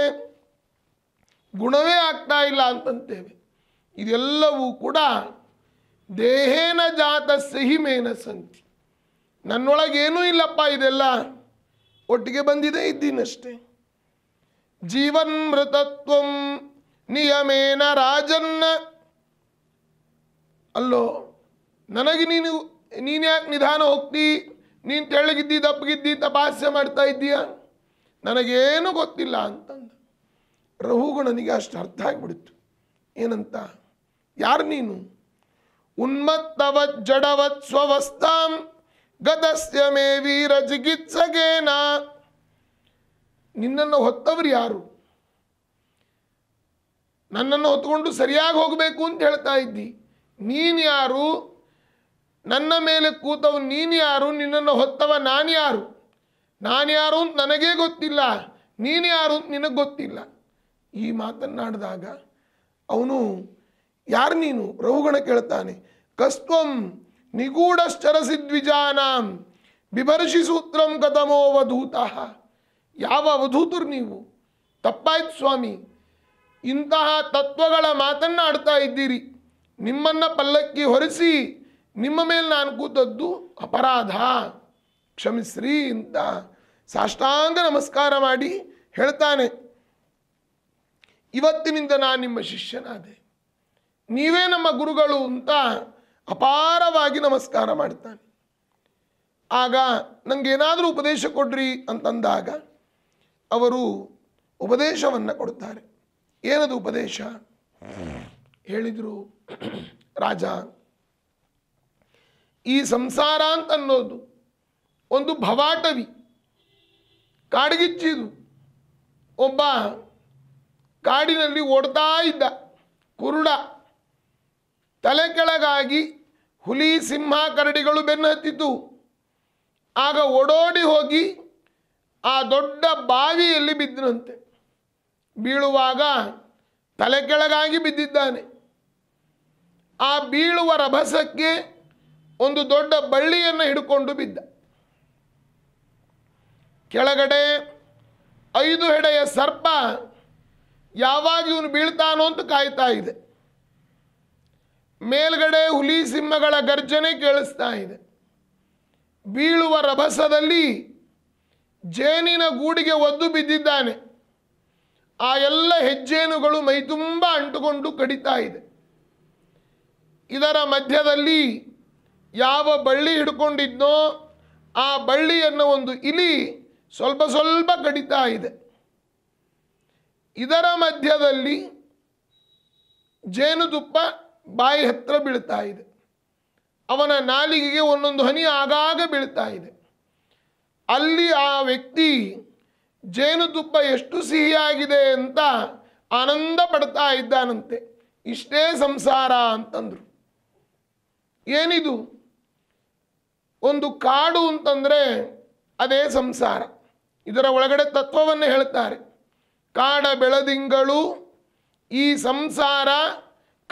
ಗುಣವೇ ಆಗ್ತಾ ಇಲ್ಲ ಅಂತಂತೇವೆ ಇದೆಲ್ಲವೂ ಕೂಡ ದೇಹೇನ ಜಾತ ಮೇನ ಸಂತಿ ನನ್ನೊಳಗೇನೂ ಇಲ್ಲಪ್ಪ ಇದೆಲ್ಲ ಒಟ್ಟಿಗೆ ಬಂದಿದೆ ಇದ್ದೀನಷ್ಟೇ ಮೃತತ್ವಂ ನಿಯಮೇನ ರಾಜನ್ನ ಅಲ್ಲೋ ನನಗೆ ನೀನು ನೀನು ಯಾಕೆ ನಿಧಾನ ಹೋಗ್ತಿ ನೀನು ತೆಳ್ಳಗಿದ್ದಿ ದಪ್ಪಗಿದ್ದಿ ತಪಾಸೆ ಮಾಡ್ತಾ ಇದ್ದೀಯ ನನಗೇನು ಗೊತ್ತಿಲ್ಲ ಅಂತಂದ ರಹುಗಣನಿಗೆ ಅಷ್ಟು ಅರ್ಥ ಆಗಿಬಿಡ್ತು ಏನಂತ ಯಾರು ನೀನು ಉನ್ಮತ್ತವತ್ ಜಡವತ್ ಸ್ವವಸ್ತಾಂ ಗತಸ್ಯ ಮೇ ವೀರ ಚಿಕಿತ್ಸಗೇನ ನಿನ್ನನ್ನು ಹೊತ್ತವರು ಯಾರು ನನ್ನನ್ನು ಹೊತ್ಕೊಂಡು ಸರಿಯಾಗಿ ಹೋಗಬೇಕು ಅಂತ ಹೇಳ್ತಾ ಇದ್ದಿ ನೀನು ಯಾರು ನನ್ನ ಮೇಲೆ ಕೂತವ್ ನೀನು ಯಾರು ನಿನ್ನನ್ನು ಹೊತ್ತವ ನಾನು ಯಾರು ನಾನು ಯಾರು ಅಂತ ನನಗೇ ಗೊತ್ತಿಲ್ಲ ನೀನು ಯಾರು ಅಂತ ನಿನಗೆ ಗೊತ್ತಿಲ್ಲ ಈ ಮಾತನ್ನಾಡಿದಾಗ ಅವನು ಯಾರು ನೀನು ರಘುಗಣ ಕೇಳ್ತಾನೆ ಕಸ್ತ್ವಂ ನಿಗೂಢಶ್ಚರಸಿದ್ವಿಜಾನಾಂ ಬಿಭರ್ಷಿ ಸೂತ್ರಂ ಕದಮೋ ಅವಧೂತಃ ಯಾವ ಅವಧೂತರು ನೀವು ತಪ್ಪಾಯ್ತು ಸ್ವಾಮಿ ಇಂತಹ ತತ್ವಗಳ ಮಾತನ್ನಾಡ್ತಾ ಇದ್ದೀರಿ ನಿಮ್ಮನ್ನು ಪಲ್ಲಕ್ಕಿ ಹೊರಿಸಿ ನಿಮ್ಮ ಮೇಲೆ ನಾನು ಕೂತದ್ದು ಅಪರಾಧ ಕ್ಷಮಿಸ್ರಿ ಅಂತ ಸಾಷ್ಟಾಂಗ ನಮಸ್ಕಾರ ಮಾಡಿ ಹೇಳ್ತಾನೆ ಇವತ್ತಿನಿಂದ ನಾನು ನಿಮ್ಮ ಶಿಷ್ಯನಾದೆ ನೀವೇ ನಮ್ಮ ಗುರುಗಳು ಅಂತ ಅಪಾರವಾಗಿ ನಮಸ್ಕಾರ ಮಾಡ್ತಾನೆ ಆಗ ನನಗೇನಾದರೂ ಉಪದೇಶ ಕೊಡ್ರಿ ಅಂತಂದಾಗ ಅವರು ಉಪದೇಶವನ್ನು ಕೊಡ್ತಾರೆ ಏನದು ಉಪದೇಶ ಹೇಳಿದರು ರಾಜ ಈ ಸಂಸಾರ ಅಂತ ಅನ್ನೋದು ಒಂದು ಭವಾಟವಿ ಕಾಡಿಗಿಚ್ಚಿದು ಒಬ್ಬ ಕಾಡಿನಲ್ಲಿ ಓಡ್ತಾ ಇದ್ದ ಕುರುಡ ತಲೆ ಕೆಳಗಾಗಿ ಹುಲಿ ಸಿಂಹ ಕರಡಿಗಳು ಬೆನ್ನತ್ತಿತು ಆಗ ಓಡೋಡಿ ಹೋಗಿ ಆ ದೊಡ್ಡ ಬಾವಿಯಲ್ಲಿ ಬಿದ್ದನಂತೆ ಬೀಳುವಾಗ ತಲೆ ಕೆಳಗಾಗಿ ಬಿದ್ದಿದ್ದಾನೆ ಆ ಬೀಳುವ ರಭಸಕ್ಕೆ ಒಂದು ದೊಡ್ಡ ಬಳ್ಳಿಯನ್ನು ಹಿಡ್ಕೊಂಡು ಬಿದ್ದ ಕೆಳಗಡೆ ಐದು ಹೆಡೆಯ ಸರ್ಪ ಯಾವಾಗ ಇವನು ಬೀಳ್ತಾನೋ ಅಂತ ಕಾಯ್ತಾ ಇದೆ ಮೇಲ್ಗಡೆ ಹುಲಿ ಸಿಂಹಗಳ ಗರ್ಜನೆ ಕೇಳಿಸ್ತಾ ಇದೆ ಬೀಳುವ ರಭಸದಲ್ಲಿ ಜೇನಿನ ಗೂಡಿಗೆ ಒದ್ದು ಬಿದ್ದಿದ್ದಾನೆ ಆ ಎಲ್ಲ ಹೆಜ್ಜೇನುಗಳು ಮೈತುಂಬ ಅಂಟುಕೊಂಡು ಕಡಿತಾ ಇದೆ ಇದರ ಮಧ್ಯದಲ್ಲಿ ಯಾವ ಬಳ್ಳಿ ಹಿಡ್ಕೊಂಡಿದ್ನೋ ಆ ಬಳ್ಳಿಯನ್ನು ಒಂದು ಇಲಿ ಸ್ವಲ್ಪ ಸ್ವಲ್ಪ ಕಡಿತಾ ಇದೆ ಇದರ ಮಧ್ಯದಲ್ಲಿ ಜೇನುತುಪ್ಪ ಬಾಯಿ ಹತ್ತಿರ ಬೀಳ್ತಾ ಇದೆ ಅವನ ನಾಲಿಗೆಗೆ ಒಂದೊಂದು ಹನಿ ಆಗಾಗ ಬೀಳ್ತಾ ಇದೆ ಅಲ್ಲಿ ಆ ವ್ಯಕ್ತಿ ಜೇನುತುಪ್ಪ ಎಷ್ಟು ಸಿಹಿಯಾಗಿದೆ ಅಂತ ಆನಂದ ಪಡ್ತಾ ಇದ್ದಾನಂತೆ ಇಷ್ಟೇ ಸಂಸಾರ ಅಂತಂದರು ಏನಿದು ಒಂದು ಕಾಡು ಅಂತಂದರೆ ಅದೇ ಸಂಸಾರ ಇದರ ಒಳಗಡೆ ತತ್ವವನ್ನು ಹೇಳ್ತಾರೆ ಕಾಡ ಬೆಳದಿಂಗಳು ಈ ಸಂಸಾರ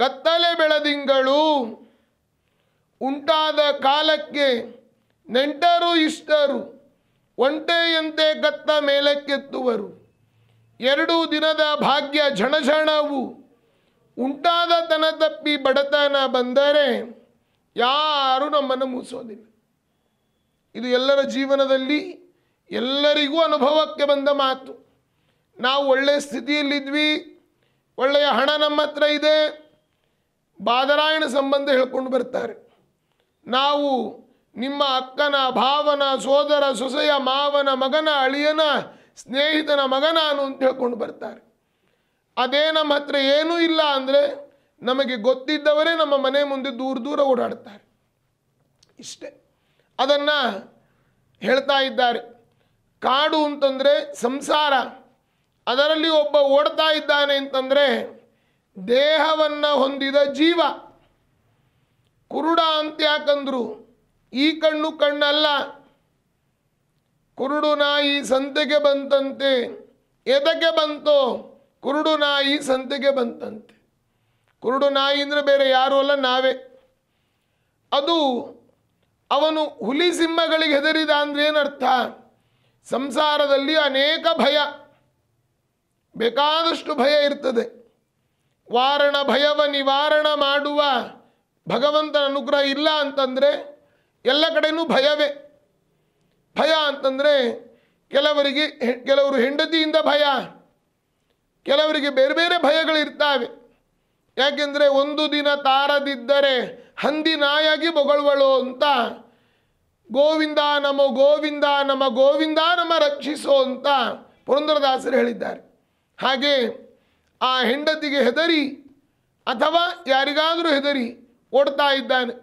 ಕತ್ತಲೆ ಬೆಳದಿಂಗಳು ಉಂಟಾದ ಕಾಲಕ್ಕೆ ನೆಂಟರು ಇಷ್ಟರು ಒಂಟೆಯಂತೆ ಕತ್ತ ಮೇಲಕ್ಕೆತ್ತುವರು ಎರಡು ದಿನದ ಭಾಗ್ಯ ಝಣಝಣವು ಉಂಟಾದ ತನ ತಪ್ಪಿ ಬಡತನ ಬಂದರೆ ಯಾರೂ ನಮ್ಮನ್ನು ಮೂಸೋದಿಲ್ಲ ಇದು ಎಲ್ಲರ ಜೀವನದಲ್ಲಿ ಎಲ್ಲರಿಗೂ ಅನುಭವಕ್ಕೆ ಬಂದ ಮಾತು ನಾವು ಒಳ್ಳೆಯ ಸ್ಥಿತಿಯಲ್ಲಿದ್ವಿ ಒಳ್ಳೆಯ ಹಣ ನಮ್ಮ ಹತ್ರ ಇದೆ ಬಾದರಾಯಣ ಸಂಬಂಧ ಹೇಳ್ಕೊಂಡು ಬರ್ತಾರೆ ನಾವು ನಿಮ್ಮ ಅಕ್ಕನ ಭಾವನ ಸೋದರ ಸೊಸೆಯ ಮಾವನ ಮಗನ ಅಳಿಯನ ಸ್ನೇಹಿತನ ಮಗನಾನು ಅಂತ ಹೇಳ್ಕೊಂಡು ಬರ್ತಾರೆ ಅದೇ ನಮ್ಮ ಹತ್ರ ಏನೂ ಇಲ್ಲ ಅಂದರೆ ನಮಗೆ ಗೊತ್ತಿದ್ದವರೇ ನಮ್ಮ ಮನೆ ಮುಂದೆ ದೂರ ದೂರ ಓಡಾಡ್ತಾರೆ ಇಷ್ಟೇ ಅದನ್ನು ಹೇಳ್ತಾ ಇದ್ದಾರೆ ಕಾಡು ಅಂತಂದರೆ ಸಂಸಾರ ಅದರಲ್ಲಿ ಒಬ್ಬ ಓಡ್ತಾ ಇದ್ದಾನೆ ಅಂತಂದರೆ ದೇಹವನ್ನು ಹೊಂದಿದ ಜೀವ ಕುರುಡ ಅಂತ ಯಾಕಂದ್ರು ಈ ಕಣ್ಣು ಕಣ್ಣಲ್ಲ ಕುರುಡು ನಾಯಿ ಸಂತೆಗೆ ಬಂತಂತೆ ಎದಕ್ಕೆ ಬಂತೋ ಕುರುಡು ನಾಯಿ ಸಂತೆಗೆ ಬಂತಂತೆ ಕುರುಡು ನಾಯಿ ಅಂದರೆ ಬೇರೆ ಯಾರೂ ಅಲ್ಲ ನಾವೇ ಅದು ಅವನು ಹುಲಿ ಸಿಂಹಗಳಿಗೆ ಹೆದರಿದ ಅಂದರೆ ಏನರ್ಥ ಸಂಸಾರದಲ್ಲಿ ಅನೇಕ ಭಯ ಬೇಕಾದಷ್ಟು ಭಯ ಇರ್ತದೆ ವಾರಣ ಭಯವ ನಿವಾರಣ ಮಾಡುವ ಭಗವಂತನ ಅನುಗ್ರಹ ಇಲ್ಲ ಅಂತಂದರೆ ಎಲ್ಲ ಕಡೆಯೂ ಭಯವೇ ಭಯ ಅಂತಂದರೆ ಕೆಲವರಿಗೆ ಕೆಲವರು ಹೆಂಡತಿಯಿಂದ ಭಯ ಕೆಲವರಿಗೆ ಬೇರೆ ಬೇರೆ ಭಯಗಳಿರ್ತಾವೆ ಯಾಕೆಂದರೆ ಒಂದು ದಿನ ತಾರದಿದ್ದರೆ ಹಂದಿ ನಾಯಾಗಿ ಬೊಗಳುವಳು ಅಂತ ಗೋವಿಂದ ನಮ ಗೋವಿಂದ ನಮ ಗೋವಿಂದ ನಮ ರಕ್ಷಿಸೋ ಅಂತ ಪುರಂದರದಾಸರು ಹೇಳಿದ್ದಾರೆ ಹಾಗೆ ಆ ಹೆಂಡತಿಗೆ ಹೆದರಿ ಅಥವಾ ಯಾರಿಗಾದರೂ ಹೆದರಿ ಓಡ್ತಾ ಇದ್ದಾನೆ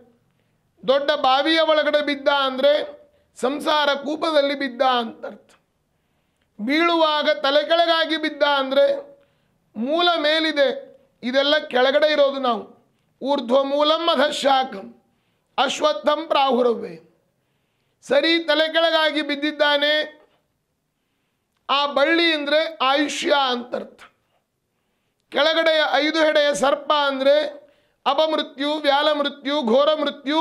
ದೊಡ್ಡ ಬಾವಿಯ ಒಳಗಡೆ ಬಿದ್ದ ಅಂದರೆ ಸಂಸಾರ ಕೂಪದಲ್ಲಿ ಬಿದ್ದ ಅಂತ ಅರ್ಥ ಬೀಳುವಾಗ ತಲೆ ಕೆಳಗಾಗಿ ಬಿದ್ದ ಅಂದರೆ ಮೂಲ ಮೇಲಿದೆ ಇದೆಲ್ಲ ಕೆಳಗಡೆ ಇರೋದು ನಾವು ಊರ್ಧ್ವಮೂಲಂ ಅಧಶಾಖಂ ಅಶ್ವತ್ಥಂ ಪ್ರಾಹುರವೇ ಸರಿ ತಲೆ ಕೆಳಗಾಗಿ ಬಿದ್ದಿದ್ದಾನೆ ಆ ಬಳ್ಳಿ ಅಂದರೆ ಆಯುಷ್ಯ ಅಂತರ್ಥ ಕೆಳಗಡೆಯ ಐದು ಹೆಡೆಯ ಸರ್ಪ ಅಂದರೆ ಅಪಮೃತ್ಯು ವ್ಯಾಲ ಮೃತ್ಯು ಘೋರ ಮೃತ್ಯು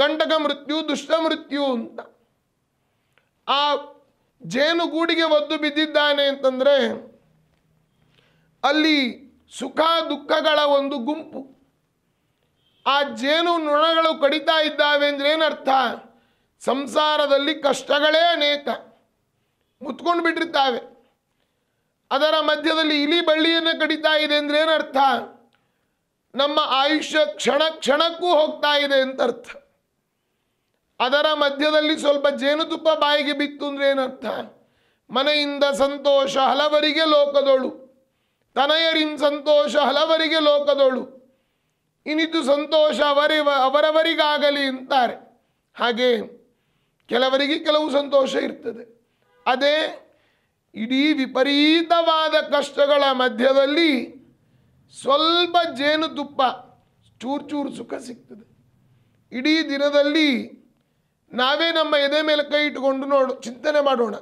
ಕಂಟಕ ಮೃತ್ಯು ದುಷ್ಟ ಮೃತ್ಯು ಅಂತ ಆ ಜೇನುಗೂಡಿಗೆ ಒದ್ದು ಬಿದ್ದಿದ್ದಾನೆ ಅಂತಂದರೆ ಅಲ್ಲಿ ಸುಖ ದುಃಖಗಳ ಒಂದು ಗುಂಪು ಆ ಜೇನು ನೊಣಗಳು ಕಡಿತಾ ಇದ್ದಾವೆ ಅಂದ್ರೆ ಏನರ್ಥ ಸಂಸಾರದಲ್ಲಿ ಕಷ್ಟಗಳೇ ಅನೇಕ ಮುತ್ಕೊಂಡು ಬಿಟ್ಟಿರ್ತಾವೆ ಅದರ ಮಧ್ಯದಲ್ಲಿ ಇಲಿ ಬಳ್ಳಿಯನ್ನು ಕಡಿತಾ ಇದೆ ಅಂದ್ರೆ ಏನರ್ಥ ನಮ್ಮ ಆಯುಷ್ಯ ಕ್ಷಣ ಕ್ಷಣಕ್ಕೂ ಹೋಗ್ತಾ ಇದೆ ಅಂತ ಅರ್ಥ ಅದರ ಮಧ್ಯದಲ್ಲಿ ಸ್ವಲ್ಪ ಜೇನುತುಪ್ಪ ಬಾಯಿಗೆ ಬಿತ್ತು ಅಂದ್ರೆ ಏನರ್ಥ ಮನೆಯಿಂದ ಸಂತೋಷ ಹಲವರಿಗೆ ಲೋಕದೋಳು ತನೆಯರಿಂದ ಸಂತೋಷ ಹಲವರಿಗೆ ಲೋಕದೋಳು ಇನಿತು ಸಂತೋಷ ಅವರಿವ ಅವರವರಿಗಾಗಲಿ ಅಂತಾರೆ ಹಾಗೆ ಕೆಲವರಿಗೆ ಕೆಲವು ಸಂತೋಷ ಇರ್ತದೆ ಅದೇ ಇಡೀ ವಿಪರೀತವಾದ ಕಷ್ಟಗಳ ಮಧ್ಯದಲ್ಲಿ ಸ್ವಲ್ಪ ಜೇನುತುಪ್ಪ ಚೂರು ಚೂರು ಸುಖ ಸಿಗ್ತದೆ ಇಡೀ ದಿನದಲ್ಲಿ ನಾವೇ ನಮ್ಮ ಎದೆ ಮೇಲೆ ಕೈ ಇಟ್ಟುಕೊಂಡು ನೋಡು ಚಿಂತನೆ ಮಾಡೋಣ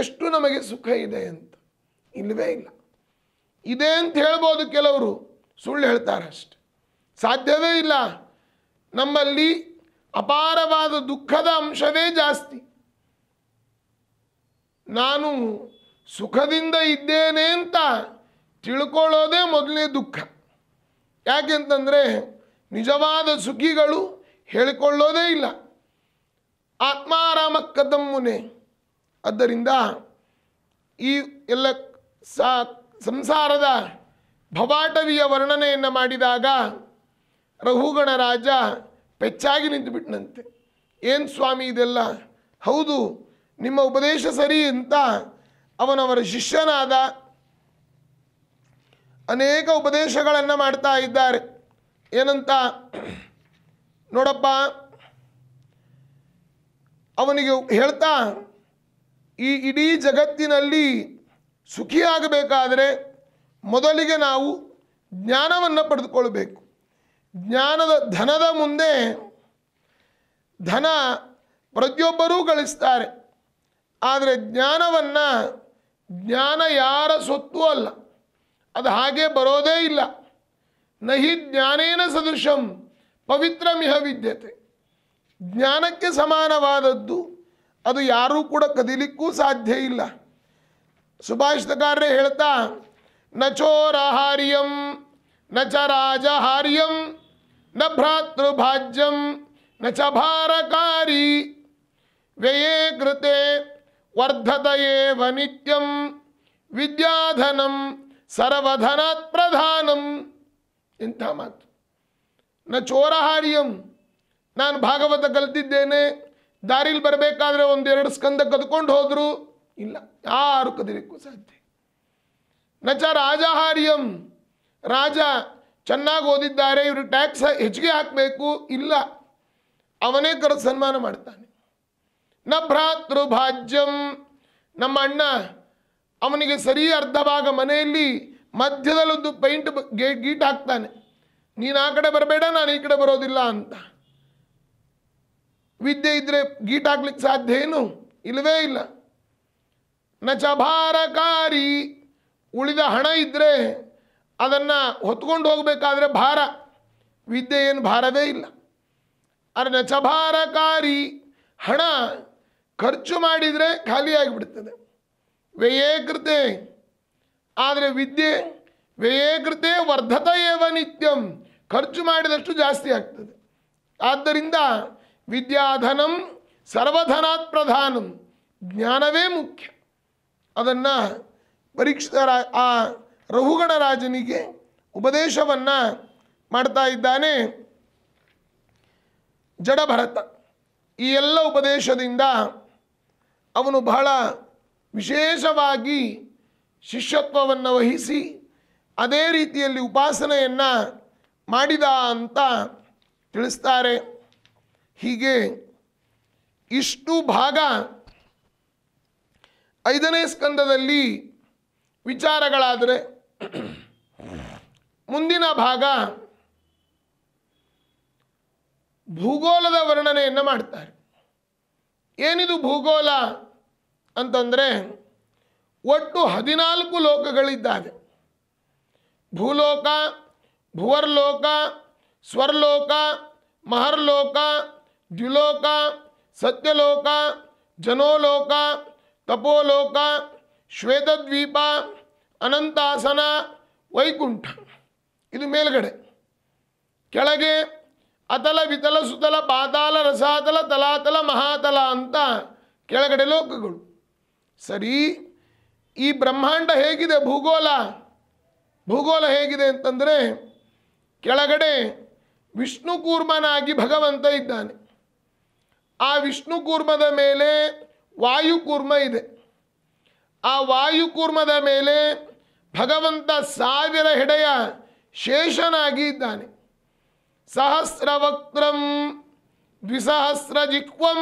ಎಷ್ಟು ನಮಗೆ ಸುಖ ಇದೆ ಅಂತ ಇಲ್ಲವೇ ಇಲ್ಲ ಇದೆ ಅಂತ ಹೇಳ್ಬೋದು ಕೆಲವರು ಸುಳ್ಳು ಹೇಳ್ತಾರೆ ಅಷ್ಟೆ ಸಾಧ್ಯವೇ ಇಲ್ಲ ನಮ್ಮಲ್ಲಿ ಅಪಾರವಾದ ದುಃಖದ ಅಂಶವೇ ಜಾಸ್ತಿ ನಾನು ಸುಖದಿಂದ ಇದ್ದೇನೆ ಅಂತ ತಿಳ್ಕೊಳ್ಳೋದೇ ಮೊದಲನೇ ದುಃಖ ಯಾಕೆಂತಂದರೆ ನಿಜವಾದ ಸುಖಿಗಳು ಹೇಳಿಕೊಳ್ಳೋದೇ ಇಲ್ಲ ಆತ್ಮಾರಾಮ ಕದಮ್ಮುನೆ ಆದ್ದರಿಂದ ಈ ಎಲ್ಲ ಸಾ ಸಂಸಾರದ ಭವಾಟವಿಯ ವರ್ಣನೆಯನ್ನು ಮಾಡಿದಾಗ ರಘುಗಣ ರಾಜ ಪೆಚ್ಚಾಗಿ ನಿಂತು ಬಿಟ್ಟನಂತೆ ಏನು ಸ್ವಾಮಿ ಇದೆಲ್ಲ ಹೌದು ನಿಮ್ಮ ಉಪದೇಶ ಸರಿ ಅಂತ ಅವನವರ ಶಿಷ್ಯನಾದ ಅನೇಕ ಉಪದೇಶಗಳನ್ನು ಮಾಡ್ತಾ ಇದ್ದಾರೆ ಏನಂತ ನೋಡಪ್ಪ ಅವನಿಗೆ ಹೇಳ್ತಾ ಈ ಇಡೀ ಜಗತ್ತಿನಲ್ಲಿ ಸುಖಿಯಾಗಬೇಕಾದರೆ ಮೊದಲಿಗೆ ನಾವು ಜ್ಞಾನವನ್ನು ಪಡೆದುಕೊಳ್ಬೇಕು ಜ್ಞಾನದ ಧನದ ಮುಂದೆ ಧನ ಪ್ರತಿಯೊಬ್ಬರೂ ಗಳಿಸ್ತಾರೆ ಆದರೆ ಜ್ಞಾನವನ್ನು ಜ್ಞಾನ ಯಾರ ಸೊತ್ತು ಅಲ್ಲ ಅದು ಹಾಗೆ ಬರೋದೇ ಇಲ್ಲ ನಹಿ ಜ್ಞಾನೇನ ಸದೃಶಂ ಪವಿತ್ರ ಮಿಹ ವಿದ್ಯತೆ ಜ್ಞಾನಕ್ಕೆ ಸಮಾನವಾದದ್ದು ಅದು ಯಾರೂ ಕೂಡ ಕದಿಲಿಕ್ಕೂ ಸಾಧ್ಯ ಇಲ್ಲ ಸುಭಾಷಿತಕಾರರೇ ಹೇಳ್ತಾ ನಚೋರಹಾರ್ಯಂ ನ ಚ ರಾಜಹಾರ್ಯಂ ನ ಭ್ರಾತೃಭಾಜ್ಯಂ ನ ಚ ಭಾರಕಾರಿ ವ್ಯಯೇ ಕೃತೆ वर्धत ವಿದ್ಯಾಧನಂ ಸರ್ವಧನಾತ್ ಪ್ರಧಾನಂ ಇಂಥ ಮಾತು ನ ಚೋರಹಾರ್ಯಂ ನಾನು ಭಾಗವತ ಕಲಿತಿದ್ದೇನೆ ದಾರಿಲಿ ಬರಬೇಕಾದ್ರೆ ಒಂದೆರಡು ಸ್ಕಂದ ಕದ್ಕೊಂಡು ಹೋದರು ಇಲ್ಲ ಯಾರು ಕದಿಲಿಕ್ಕೂ ಸಾಧ್ಯ ನ ರಾಜಹಾರ್ಯಂ ರಾಜ ಚೆನ್ನಾಗಿ ಓದಿದ್ದಾರೆ ಇವರು ಟ್ಯಾಕ್ಸ್ ಹೆಚ್ಚಿಗೆ ಹಾಕಬೇಕು ಇಲ್ಲ ಅವನೇ ಕರೆದು ಸನ್ಮಾನ ಮಾಡ್ತಾನೆ ನ ಭ್ರಾತೃಭಾಜ್ಯಂ ನಮ್ಮ ಅಣ್ಣ ಅವನಿಗೆ ಸರಿ ಅರ್ಧ ಭಾಗ ಮನೆಯಲ್ಲಿ ಮಧ್ಯದಲ್ಲೊಂದು ಪೈಂಟ್ ಗೇ ಗೀಟ್ ಹಾಕ್ತಾನೆ ನೀನು ಆ ಕಡೆ ಬರಬೇಡ ನಾನು ಈ ಕಡೆ ಬರೋದಿಲ್ಲ ಅಂತ ವಿದ್ಯೆ ಇದ್ದರೆ ಗೀಟ್ ಹಾಕ್ಲಿಕ್ಕೆ ಸಾಧ್ಯ ಏನು ಇಲ್ಲವೇ ಇಲ್ಲ ನ ಚಭಾರಕಾರಿ ಉಳಿದ ಹಣ ಇದ್ದರೆ ಅದನ್ನು ಹೊತ್ಕೊಂಡು ಹೋಗಬೇಕಾದ್ರೆ ಭಾರ ವಿದ್ಯೆ ಏನು ಭಾರವೇ ಇಲ್ಲ ಆದರೆ ನಚಭಾರಕಾರಿ ಹಣ ಖರ್ಚು ಮಾಡಿದರೆ ಖಾಲಿಯಾಗಿಬಿಡ್ತದೆ ವ್ಯಯ ಕೃತೆ ಆದರೆ ವಿದ್ಯೆ ವ್ಯಯ ಕೃತೆ ನಿತ್ಯಂ ಖರ್ಚು ಮಾಡಿದಷ್ಟು ಜಾಸ್ತಿ ಆಗ್ತದೆ ಆದ್ದರಿಂದ ವಿದ್ಯಾಧನಂ ಸರ್ವಧನಾತ್ ಪ್ರಧಾನಂ ಜ್ಞಾನವೇ ಮುಖ್ಯ ಅದನ್ನು ಪರೀಕ್ಷಿತರ ಆ ರಾಜನಿಗೆ ಉಪದೇಶವನ್ನು ಮಾಡ್ತಾ ಇದ್ದಾನೆ ಜಡಭರತ ಈ ಎಲ್ಲ ಉಪದೇಶದಿಂದ ಅವನು ಬಹಳ ವಿಶೇಷವಾಗಿ ಶಿಷ್ಯತ್ವವನ್ನು ವಹಿಸಿ ಅದೇ ರೀತಿಯಲ್ಲಿ ಉಪಾಸನೆಯನ್ನು ಮಾಡಿದ ಅಂತ ತಿಳಿಸ್ತಾರೆ ಹೀಗೆ ಇಷ್ಟು ಭಾಗ ಐದನೇ ಸ್ಕಂದದಲ್ಲಿ ವಿಚಾರಗಳಾದರೆ ಮುಂದಿನ ಭಾಗ ಭೂಗೋಲದ ವರ್ಣನೆಯನ್ನು ಮಾಡ್ತಾರೆ ಏನಿದು ಭೂಗೋಲ ಅಂತಂದರೆ ಒಟ್ಟು ಹದಿನಾಲ್ಕು ಲೋಕಗಳಿದ್ದಾವೆ ಭೂಲೋಕ ಭುವರ್ಲೋಕ ಸ್ವರ್ಲೋಕ ಮಹರ್ಲೋಕ ದ್ಯುಲೋಕ ಸತ್ಯಲೋಕ ಜನೋಲೋಕ ತಪೋಲೋಕ ಶ್ವೇತದ್ವೀಪ ಅನಂತಾಸನ ವೈಕುಂಠ ಇದು ಮೇಲುಗಡೆ ಕೆಳಗೆ ಅತಲ ವಿತಲ ಸುತಲ ಪಾತಾಲ ರಸಾತಲ ತಲಾತಲ ಮಹಾತಲ ಅಂತ ಕೆಳಗಡೆ ಲೋಕಗಳು ಸರಿ ಈ ಬ್ರಹ್ಮಾಂಡ ಹೇಗಿದೆ ಭೂಗೋಲ ಭೂಗೋಲ ಹೇಗಿದೆ ಅಂತಂದರೆ ಕೆಳಗಡೆ ವಿಷ್ಣು ಕೂರ್ಮನಾಗಿ ಭಗವಂತ ಇದ್ದಾನೆ ಆ ವಿಷ್ಣು ಕೂರ್ಮದ ಮೇಲೆ ವಾಯುಕೂರ್ಮ ಇದೆ ಆ ವಾಯುಕೂರ್ಮದ ಮೇಲೆ ಭಗವಂತ ಸಾವಿರ ಹೆಡೆಯ ಶೇಷನಾಗಿದ್ದಾನೆ ಸಹಸ್ರವಕ್ರಂ ದ್ವಿಸಹಸ್ರ ಜಿಕ್ವಂ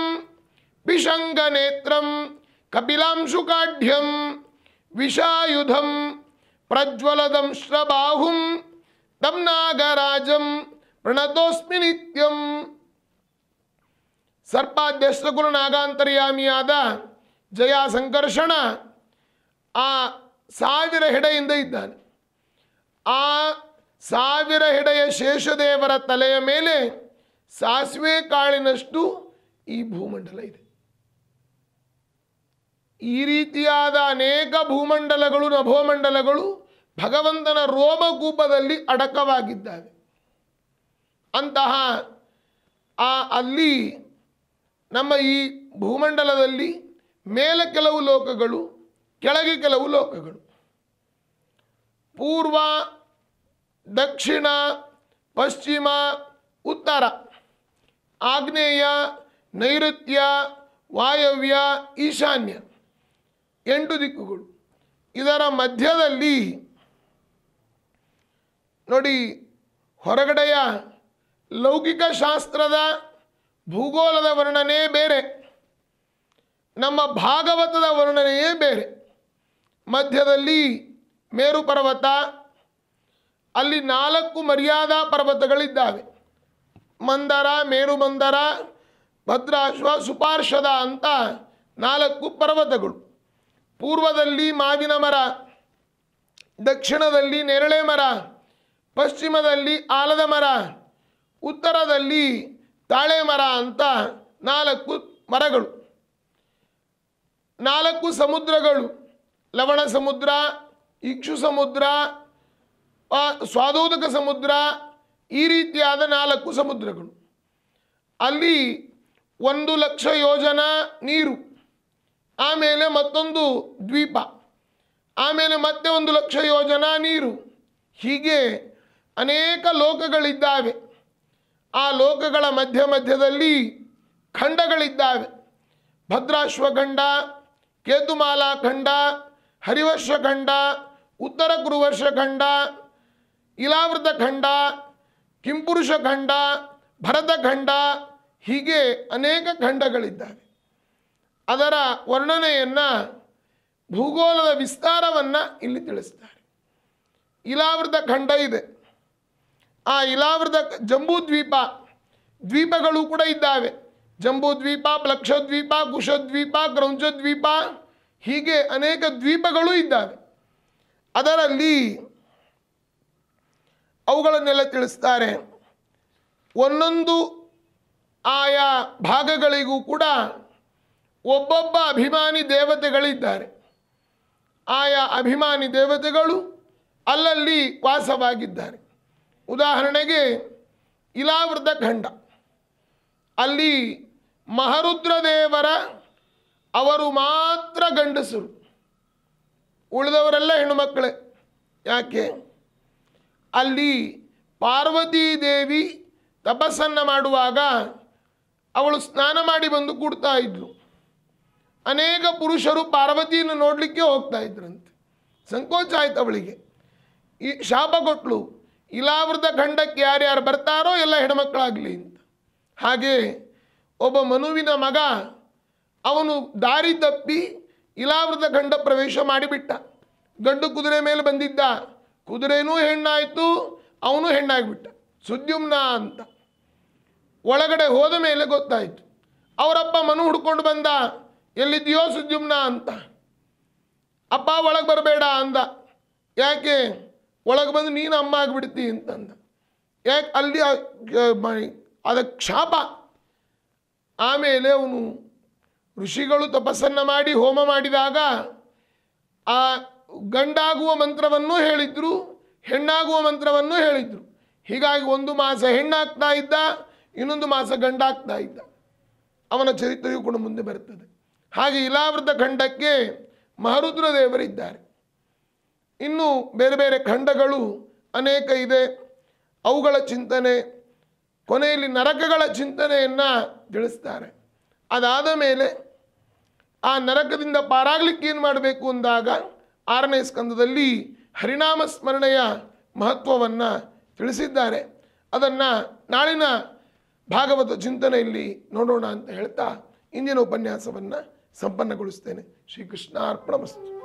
ಪಿಶಂಗ ನೇತ್ರಂ ಕಪಿಲಾಂಶುಕಾಢ್ಯಂ ವಿಷಾಯುಧಂ ಪ್ರಜ್ವಲದಂ ಶ್ರಬಾಹುಂ ತಂ ನಾಗರಾಜಂ ಪ್ರಣತೋಸ್ಮಿ ನಿತ್ಯಂ ಸರ್ಪಾಧ್ಯಕ್ಷ ಕುಲ ನಾಗಾಂತರ್ಯಾಮಿಯಾದ ಜಯ ಸಂಕರ್ಷಣ ಆ ಸಾವಿರ ಹೆಡೆಯಿಂದ ಇದ್ದಾನೆ ಆ ಸಾವಿರ ಹೆಡೆಯ ಶೇಷದೇವರ ತಲೆಯ ಮೇಲೆ ಸಾಸಿವೆ ಕಾಳಿನಷ್ಟು ಈ ಭೂಮಂಡಲ ಇದೆ ಈ ರೀತಿಯಾದ ಅನೇಕ ಭೂಮಂಡಲಗಳು ನಭೋಮಂಡಲಗಳು ಭಗವಂತನ ರೋಮಕೂಪದಲ್ಲಿ ಅಡಕವಾಗಿದ್ದಾವೆ ಅಂತಹ ಆ ಅಲ್ಲಿ ನಮ್ಮ ಈ ಭೂಮಂಡಲದಲ್ಲಿ ಮೇಲೆ ಕೆಲವು ಲೋಕಗಳು ಕೆಳಗೆ ಕೆಲವು ಲೋಕಗಳು ಪೂರ್ವ ದಕ್ಷಿಣ ಪಶ್ಚಿಮ ಉತ್ತರ ಆಗ್ನೇಯ ನೈಋತ್ಯ ವಾಯವ್ಯ ಈಶಾನ್ಯ ಎಂಟು ದಿಕ್ಕುಗಳು ಇದರ ಮಧ್ಯದಲ್ಲಿ ನೋಡಿ ಹೊರಗಡೆಯ ಲೌಕಿಕ ಶಾಸ್ತ್ರದ ಭೂಗೋಳದ ವರ್ಣನೆಯೇ ಬೇರೆ ನಮ್ಮ ಭಾಗವತದ ವರ್ಣನೆಯೇ ಬೇರೆ ಮಧ್ಯದಲ್ಲಿ ಮೇರು ಪರ್ವತ ಅಲ್ಲಿ ನಾಲ್ಕು ಮರ್ಯಾದಾ ಪರ್ವತಗಳಿದ್ದಾವೆ ಮಂದರ ಮೇರು ಮಂದರ ಭದ್ರಾಶ್ವ ಸುಪಾರ್ಶದ ಅಂತ ನಾಲ್ಕು ಪರ್ವತಗಳು ಪೂರ್ವದಲ್ಲಿ ಮಾವಿನ ಮರ ದಕ್ಷಿಣದಲ್ಲಿ ನೇರಳೆ ಮರ ಪಶ್ಚಿಮದಲ್ಲಿ ಆಲದ ಮರ ಉತ್ತರದಲ್ಲಿ ತಾಳೆ ಮರ ಅಂತ ನಾಲ್ಕು ಮರಗಳು ನಾಲ್ಕು ಸಮುದ್ರಗಳು ಲವಣ ಸಮುದ್ರ ಇಕ್ಷು ಸಮುದ್ರ ಸ್ವಾದೋದಕ ಸಮುದ್ರ ಈ ರೀತಿಯಾದ ನಾಲ್ಕು ಸಮುದ್ರಗಳು ಅಲ್ಲಿ ಒಂದು ಲಕ್ಷ ಯೋಜನ ನೀರು ಆಮೇಲೆ ಮತ್ತೊಂದು ದ್ವೀಪ ಆಮೇಲೆ ಮತ್ತೆ ಒಂದು ಲಕ್ಷ ಯೋಜನ ನೀರು ಹೀಗೆ ಅನೇಕ ಲೋಕಗಳಿದ್ದಾವೆ ಆ ಲೋಕಗಳ ಮಧ್ಯ ಮಧ್ಯದಲ್ಲಿ ಖಂಡಗಳಿದ್ದಾವೆ ಭದ್ರಾಶ್ವಖಂಡ ಕೇತುಮಾಲಾ ಖಂಡ ಹರಿವರ್ಷಖಂಡ ಉತ್ತರ ಖಂಡ ಕಿಂಪುರುಷ ಖಂಡ ಕಿಂಪುರುಷಖಂಡ ಭರತಖಂಡ ಹೀಗೆ ಅನೇಕ ಖಂಡಗಳಿದ್ದಾವೆ ಅದರ ವರ್ಣನೆಯನ್ನು ಭೂಗೋಳದ ವಿಸ್ತಾರವನ್ನು ಇಲ್ಲಿ ತಿಳಿಸ್ತಾರೆ ಇಲಾವೃತ ಖಂಡ ಇದೆ ಆ ಇಲಾವೃತ ಜಂಬೂ ದ್ವೀಪ ದ್ವೀಪಗಳು ಕೂಡ ಇದ್ದಾವೆ ಜಂಬೂ ದ್ವೀಪ ಪ್ಲಕ್ಷದ್ವೀಪ ಕುಶದ್ವೀಪ ಗ್ರೌಂಚದ್ವೀಪ ಹೀಗೆ ಅನೇಕ ದ್ವೀಪಗಳು ಇದ್ದಾವೆ ಅದರಲ್ಲಿ ಅವುಗಳನ್ನೆಲ್ಲ ತಿಳಿಸ್ತಾರೆ ಒಂದೊಂದು ಆಯಾ ಭಾಗಗಳಿಗೂ ಕೂಡ ಒಬ್ಬೊಬ್ಬ ಅಭಿಮಾನಿ ದೇವತೆಗಳಿದ್ದಾರೆ ಆಯಾ ಅಭಿಮಾನಿ ದೇವತೆಗಳು ಅಲ್ಲಲ್ಲಿ ವಾಸವಾಗಿದ್ದಾರೆ ಉದಾಹರಣೆಗೆ ಇಲಾವೃತ ಖಂಡ ಅಲ್ಲಿ ಮಹರುದ್ರದೇವರ ಅವರು ಮಾತ್ರ ಗಂಡಸರು ಉಳಿದವರೆಲ್ಲ ಹೆಣ್ಣುಮಕ್ಕಳೇ ಯಾಕೆ ಅಲ್ಲಿ ಪಾರ್ವತೀ ದೇವಿ ತಪಸ್ಸನ್ನು ಮಾಡುವಾಗ ಅವಳು ಸ್ನಾನ ಮಾಡಿ ಬಂದು ಕೂಡ್ತಾ ಇದ್ಲು ಅನೇಕ ಪುರುಷರು ಪಾರ್ವತಿಯನ್ನು ನೋಡಲಿಕ್ಕೆ ಹೋಗ್ತಾ ಇದ್ರಂತೆ ಸಂಕೋಚ ಆಯ್ತು ಅವಳಿಗೆ ಈ ಶಾಪ ಕೊಟ್ಲು ಇಲಾವೃತ ಖಂಡಕ್ಕೆ ಯಾರ್ಯಾರು ಬರ್ತಾರೋ ಎಲ್ಲ ಹೆಣ್ಮಕ್ಕಳಾಗಲಿ ಅಂತ ಹಾಗೆ ಒಬ್ಬ ಮನುವಿನ ಮಗ ಅವನು ದಾರಿ ತಪ್ಪಿ ಇಲಾವೃತ ಗಂಡ ಪ್ರವೇಶ ಮಾಡಿಬಿಟ್ಟ ಗಂಡು ಕುದುರೆ ಮೇಲೆ ಬಂದಿದ್ದ ಕುದುರೆನೂ ಹೆಣ್ಣಾಯಿತು ಅವನು ಹೆಣ್ಣಾಗಿಬಿಟ್ಟ ಸುದ್ಯುಮ್ನ ಅಂತ ಒಳಗಡೆ ಹೋದ ಮೇಲೆ ಗೊತ್ತಾಯಿತು ಅವರಪ್ಪ ಮನು ಹುಡ್ಕೊಂಡು ಬಂದ ಎಲ್ಲಿದೆಯೋ ಸುದ್ಯುಮ್ನ ಅಂತ ಅಪ್ಪ ಒಳಗೆ ಬರಬೇಡ ಅಂದ ಯಾಕೆ ಒಳಗೆ ಬಂದು ನೀನು ಅಮ್ಮ ಆಗಿಬಿಡ್ತಿ ಅಂತಂದ ಯಾಕೆ ಅಲ್ಲಿ ಅದಕ್ಕೆ ಕ್ಷಾಪ ಆಮೇಲೆ ಅವನು ಋಷಿಗಳು ತಪಸ್ಸನ್ನು ಮಾಡಿ ಹೋಮ ಮಾಡಿದಾಗ ಆ ಗಂಡಾಗುವ ಮಂತ್ರವನ್ನು ಹೇಳಿದ್ರು ಹೆಣ್ಣಾಗುವ ಮಂತ್ರವನ್ನು ಹೇಳಿದ್ರು ಹೀಗಾಗಿ ಒಂದು ಮಾಸ ಹೆಣ್ಣಾಗ್ತಾ ಇದ್ದ ಇನ್ನೊಂದು ಮಾಸ ಗಂಡಾಗ್ತಾ ಇದ್ದ ಅವನ ಚರಿತ್ರೆಯು ಕೂಡ ಮುಂದೆ ಬರುತ್ತದೆ ಹಾಗೆ ಇಲಾವೃತ ಖಂಡಕ್ಕೆ ಮಹರುದ್ರ ದೇವರಿದ್ದಾರೆ ಇನ್ನು ಬೇರೆ ಬೇರೆ ಖಂಡಗಳು ಅನೇಕ ಇದೆ ಅವುಗಳ ಚಿಂತನೆ ಕೊನೆಯಲ್ಲಿ ನರಕಗಳ ಚಿಂತನೆಯನ್ನು ತಿಳಿಸ್ತಾರೆ ಅದಾದ ಮೇಲೆ ಆ ನರಕದಿಂದ ಪಾರಾಗ್ಲಿಕ್ಕೆ ಏನು ಮಾಡಬೇಕು ಅಂದಾಗ ಆರನೇ ಸ್ಕಂದದಲ್ಲಿ ಹರಿನಾಮ ಸ್ಮರಣೆಯ ಮಹತ್ವವನ್ನು ತಿಳಿಸಿದ್ದಾರೆ ಅದನ್ನು ನಾಳಿನ ಭಾಗವತ ಚಿಂತನೆಯಲ್ಲಿ ನೋಡೋಣ ಅಂತ ಹೇಳ್ತಾ ಇಂದಿನ ಉಪನ್ಯಾಸವನ್ನು ಸಂಪನ್ನಗೊಳಿಸ್ತೇನೆ ಶ್ರೀಕೃಷ್ಣ ಅರ್ಪಣ